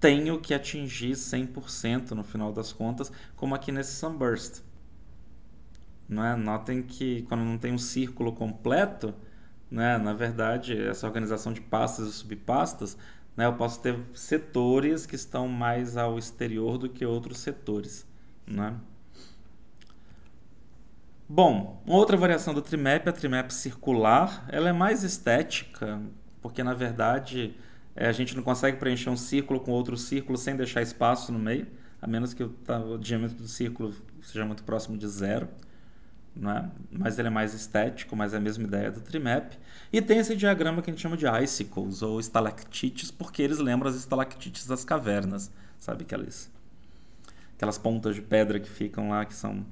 tenho que atingir 100% no final das contas, como aqui nesse sunburst. Não é? Notem que quando não tem um círculo completo, né? Na verdade, essa organização de pastas e subpastas, né? eu posso ter setores que estão mais ao exterior do que outros setores. Né? Bom, outra variação do trimap, é a trimap circular, ela é mais estética, porque na verdade eh, a gente não consegue preencher um círculo com outro círculo sem deixar espaço no meio, a menos que o, o diâmetro do círculo seja muito próximo de zero né? mas ele é mais estético, mas é a mesma ideia do Trimap. E tem esse diagrama que a gente chama de icicles, ou estalactites, porque eles lembram as estalactites das cavernas, sabe? Aquelas, aquelas pontas de pedra que ficam lá, que são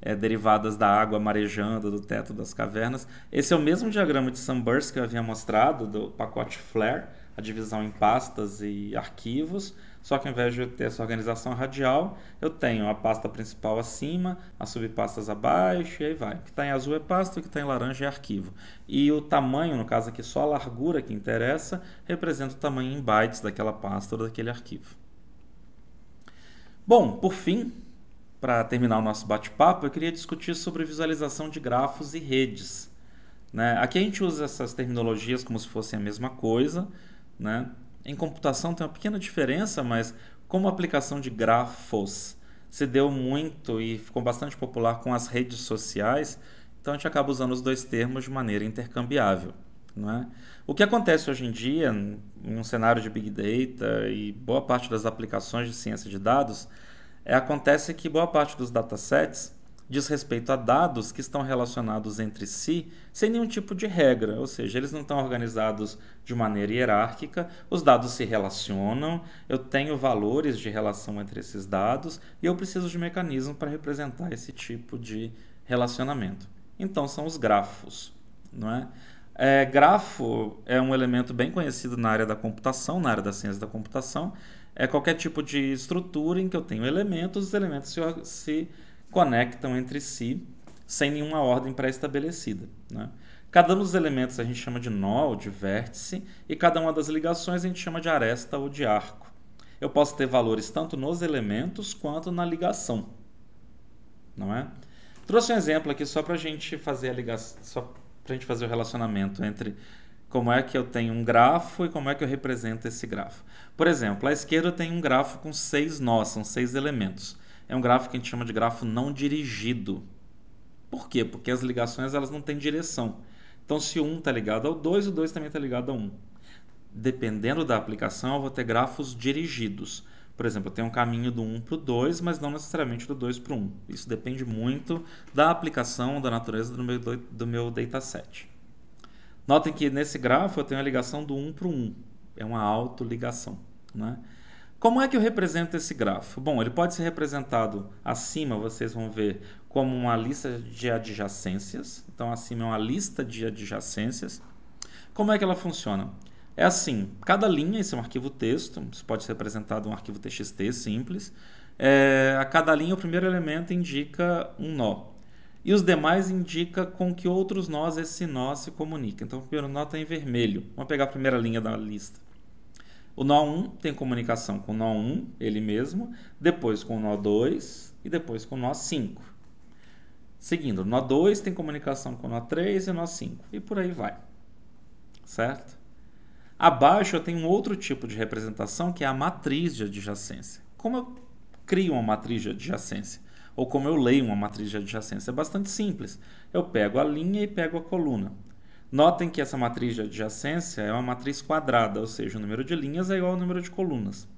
é, derivadas da água marejando do teto das cavernas. Esse é o mesmo diagrama de Sunburst que eu havia mostrado, do pacote Flare, a divisão em pastas e arquivos, só que ao invés de eu ter essa organização radial, eu tenho a pasta principal acima, as subpastas abaixo e aí vai. O que está em azul é pasta, o que está em laranja é arquivo. E o tamanho, no caso aqui só a largura que interessa, representa o tamanho em bytes daquela pasta ou daquele arquivo. Bom, por fim, para terminar o nosso bate-papo, eu queria discutir sobre visualização de grafos e redes. Né? Aqui a gente usa essas terminologias como se fossem a mesma coisa, né? Em computação tem uma pequena diferença, mas como aplicação de grafos se deu muito e ficou bastante popular com as redes sociais, então a gente acaba usando os dois termos de maneira intercambiável. É? O que acontece hoje em dia, em um cenário de Big Data e boa parte das aplicações de ciência de dados, é, acontece que boa parte dos datasets diz respeito a dados que estão relacionados entre si sem nenhum tipo de regra, ou seja, eles não estão organizados de maneira hierárquica, os dados se relacionam, eu tenho valores de relação entre esses dados e eu preciso de mecanismo para representar esse tipo de relacionamento. Então são os grafos, não é? é grafo é um elemento bem conhecido na área da computação, na área da ciência da computação. É qualquer tipo de estrutura em que eu tenho elementos, os elementos se, se conectam entre si sem nenhuma ordem pré-estabelecida. Né? Cada um dos elementos a gente chama de nó ou de vértice, e cada uma das ligações a gente chama de aresta ou de arco. Eu posso ter valores tanto nos elementos quanto na ligação. Não é? Trouxe um exemplo aqui só para a gente fazer a ligação, só para a gente fazer o relacionamento entre como é que eu tenho um grafo e como é que eu represento esse grafo. Por exemplo, à esquerda eu tenho um grafo com seis nós, são seis elementos é um grafo que a gente chama de grafo não dirigido. Por quê? Porque as ligações elas não têm direção. Então, se o 1 está ligado ao 2, o 2 também está ligado ao 1. Dependendo da aplicação, eu vou ter grafos dirigidos. Por exemplo, eu tenho um caminho do 1 para o 2, mas não necessariamente do 2 para o 1. Isso depende muito da aplicação, da natureza do meu, do meu dataset. Notem que nesse grafo eu tenho a ligação do 1 para o 1. É uma autoligação. Né? Como é que eu represento esse grafo? Bom, ele pode ser representado acima, vocês vão ver, como uma lista de adjacências. Então, acima é uma lista de adjacências. Como é que ela funciona? É assim, cada linha, isso é um arquivo texto, isso pode ser representado um arquivo txt simples. É, a cada linha, o primeiro elemento indica um nó. E os demais indica com que outros nós esse nó se comunica. Então, o primeiro nó está em vermelho. Vamos pegar a primeira linha da lista. O nó 1 tem comunicação com o nó 1, ele mesmo, depois com o nó 2 e depois com o nó 5. Seguindo, o nó 2 tem comunicação com o nó 3 e nó 5, e por aí vai. Certo? Abaixo eu tenho um outro tipo de representação que é a matriz de adjacência. Como eu crio uma matriz de adjacência? Ou como eu leio uma matriz de adjacência? É bastante simples. Eu pego a linha e pego a coluna. Notem que essa matriz de adjacência é uma matriz quadrada, ou seja, o número de linhas é igual ao número de colunas,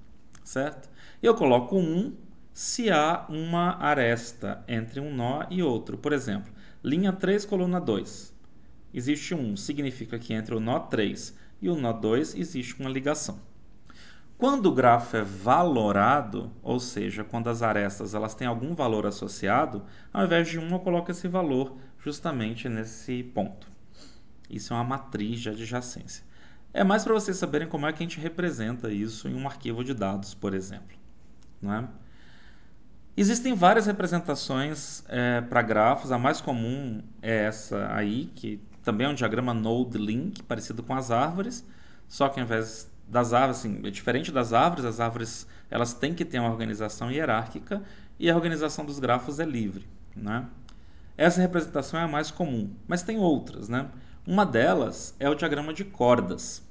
certo? Eu coloco 1 se há uma aresta entre um nó e outro. Por exemplo, linha 3, coluna 2. Existe 1, significa que entre o nó 3 e o nó 2 existe uma ligação. Quando o grafo é valorado, ou seja, quando as arestas elas têm algum valor associado, ao invés de 1 eu coloco esse valor justamente nesse ponto. Isso é uma matriz de adjacência. É mais para vocês saberem como é que a gente representa isso em um arquivo de dados, por exemplo. Não é? Existem várias representações é, para grafos. A mais comum é essa aí, que também é um diagrama node link, parecido com as árvores, só que ao invés das árvores, assim, é diferente das árvores, as árvores elas têm que ter uma organização hierárquica e a organização dos grafos é livre, né? Essa representação é a mais comum, mas tem outras, né? Uma delas é o diagrama de cordas.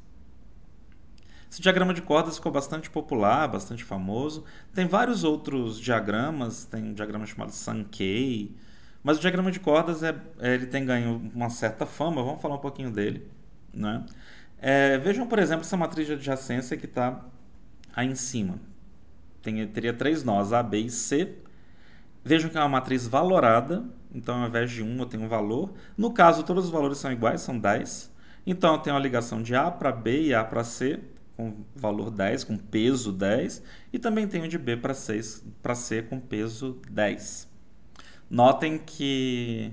Esse diagrama de cordas ficou bastante popular, bastante famoso. Tem vários outros diagramas, tem um diagrama chamado Sankey, mas o diagrama de cordas é, é, ele tem ganho uma certa fama, vamos falar um pouquinho dele. Né? É, vejam, por exemplo, essa matriz de adjacência que está aí em cima. Tem, teria três nós, A, B e C. Vejam que é uma matriz valorada, então, ao invés de 1, eu tenho um valor. No caso, todos os valores são iguais, são 10. Então, eu tenho a ligação de A para B e A para C, com valor 10, com peso 10. E também tenho de B para C, com peso 10. Notem que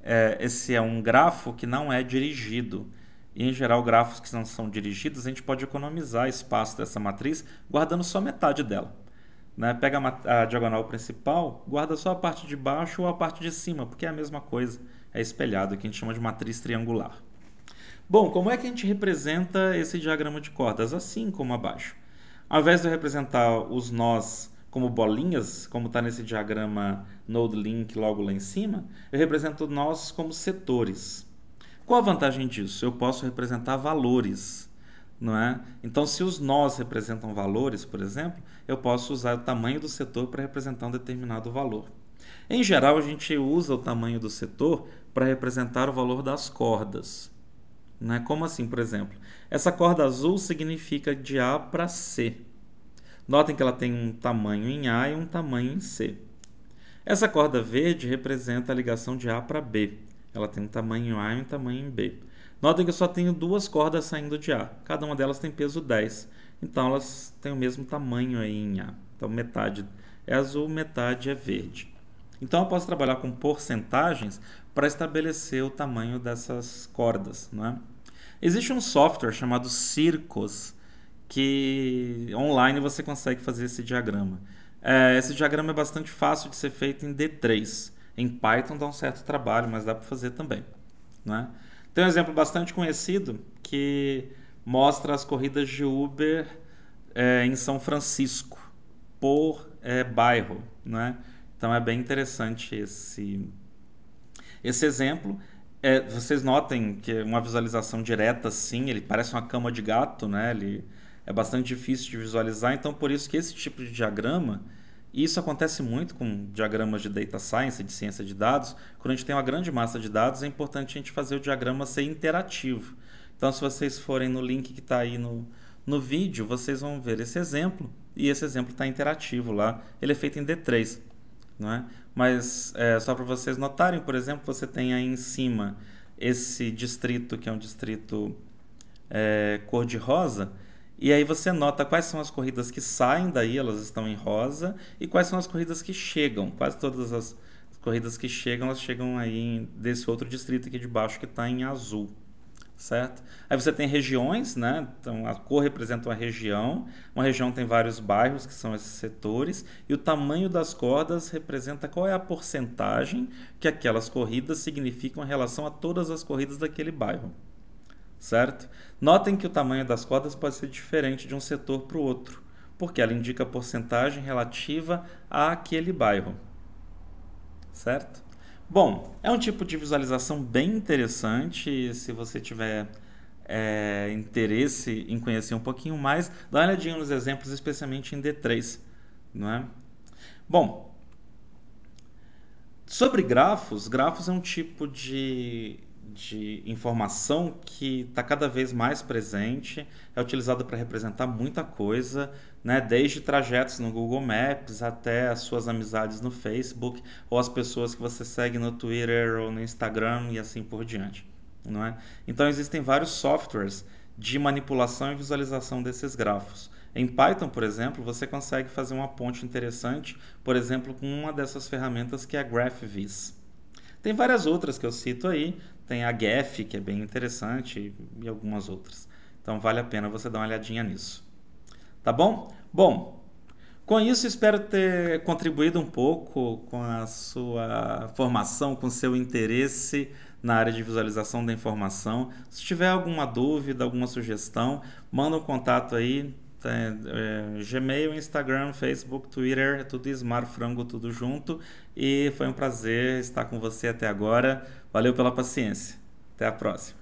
é, esse é um grafo que não é dirigido. E, em geral, grafos que não são dirigidos, a gente pode economizar espaço dessa matriz guardando só metade dela. Né? Pega a, a diagonal principal, guarda só a parte de baixo ou a parte de cima, porque é a mesma coisa, é espelhado, que a gente chama de matriz triangular. Bom, como é que a gente representa esse diagrama de cordas? Assim como abaixo. Ao invés de eu representar os nós como bolinhas, como está nesse diagrama Node Link logo lá em cima, eu represento nós como setores. Qual a vantagem disso? Eu posso representar valores, não é? Então, se os nós representam valores, por exemplo, eu posso usar o tamanho do setor para representar um determinado valor. Em geral, a gente usa o tamanho do setor para representar o valor das cordas. Né? Como assim, por exemplo? Essa corda azul significa de A para C. Notem que ela tem um tamanho em A e um tamanho em C. Essa corda verde representa a ligação de A para B. Ela tem um tamanho em A e um tamanho em B. Notem que eu só tenho duas cordas saindo de A. Cada uma delas tem peso 10. Então elas têm o mesmo tamanho aí em A. Então metade é azul, metade é verde. Então eu posso trabalhar com porcentagens para estabelecer o tamanho dessas cordas, não é? Existe um software chamado Circos que online você consegue fazer esse diagrama. É, esse diagrama é bastante fácil de ser feito em D3. Em Python dá um certo trabalho, mas dá para fazer também. Né? Tem um exemplo bastante conhecido que mostra as corridas de Uber é, em São Francisco por é, bairro, né? Então é bem interessante esse esse exemplo. É, vocês notem que é uma visualização direta, sim, ele parece uma cama de gato, né? Ele é bastante difícil de visualizar, então por isso que esse tipo de diagrama e isso acontece muito com diagramas de data science, de ciência de dados. Quando a gente tem uma grande massa de dados, é importante a gente fazer o diagrama ser interativo. Então, se vocês forem no link que está aí no, no vídeo, vocês vão ver esse exemplo. E esse exemplo está interativo lá. Ele é feito em D3. Não é? Mas é, só para vocês notarem, por exemplo, você tem aí em cima esse distrito, que é um distrito é, cor-de-rosa. E aí você nota quais são as corridas que saem daí, elas estão em rosa, e quais são as corridas que chegam. Quase todas as corridas que chegam, elas chegam aí desse outro distrito aqui de baixo que está em azul certo? Aí você tem regiões, né? Então a cor representa uma região, uma região tem vários bairros que são esses setores, e o tamanho das cordas representa qual é a porcentagem que aquelas corridas significam em relação a todas as corridas daquele bairro, certo? Notem que o tamanho das cordas pode ser diferente de um setor para o outro, porque ela indica a porcentagem relativa àquele bairro, certo? Bom, é um tipo de visualização bem interessante. Se você tiver é, interesse em conhecer um pouquinho mais, dá uma olhadinha nos exemplos, especialmente em D3. Não é? Bom, sobre grafos, grafos é um tipo de de informação que está cada vez mais presente, é utilizada para representar muita coisa, né? desde trajetos no Google Maps até as suas amizades no Facebook ou as pessoas que você segue no Twitter ou no Instagram e assim por diante. Não é? Então existem vários softwares de manipulação e visualização desses grafos. Em Python, por exemplo, você consegue fazer uma ponte interessante, por exemplo, com uma dessas ferramentas que é a GraphVis. Tem várias outras que eu cito aí, tem a GEF, que é bem interessante, e algumas outras. Então vale a pena você dar uma olhadinha nisso. Tá bom? Bom, com isso espero ter contribuído um pouco com a sua formação, com seu interesse na área de visualização da informação. Se tiver alguma dúvida, alguma sugestão, manda um contato aí é, Gmail, Instagram, Facebook, Twitter, é tudo Smart Frango, tudo junto. E foi um prazer estar com você até agora. Valeu pela paciência. Até a próxima.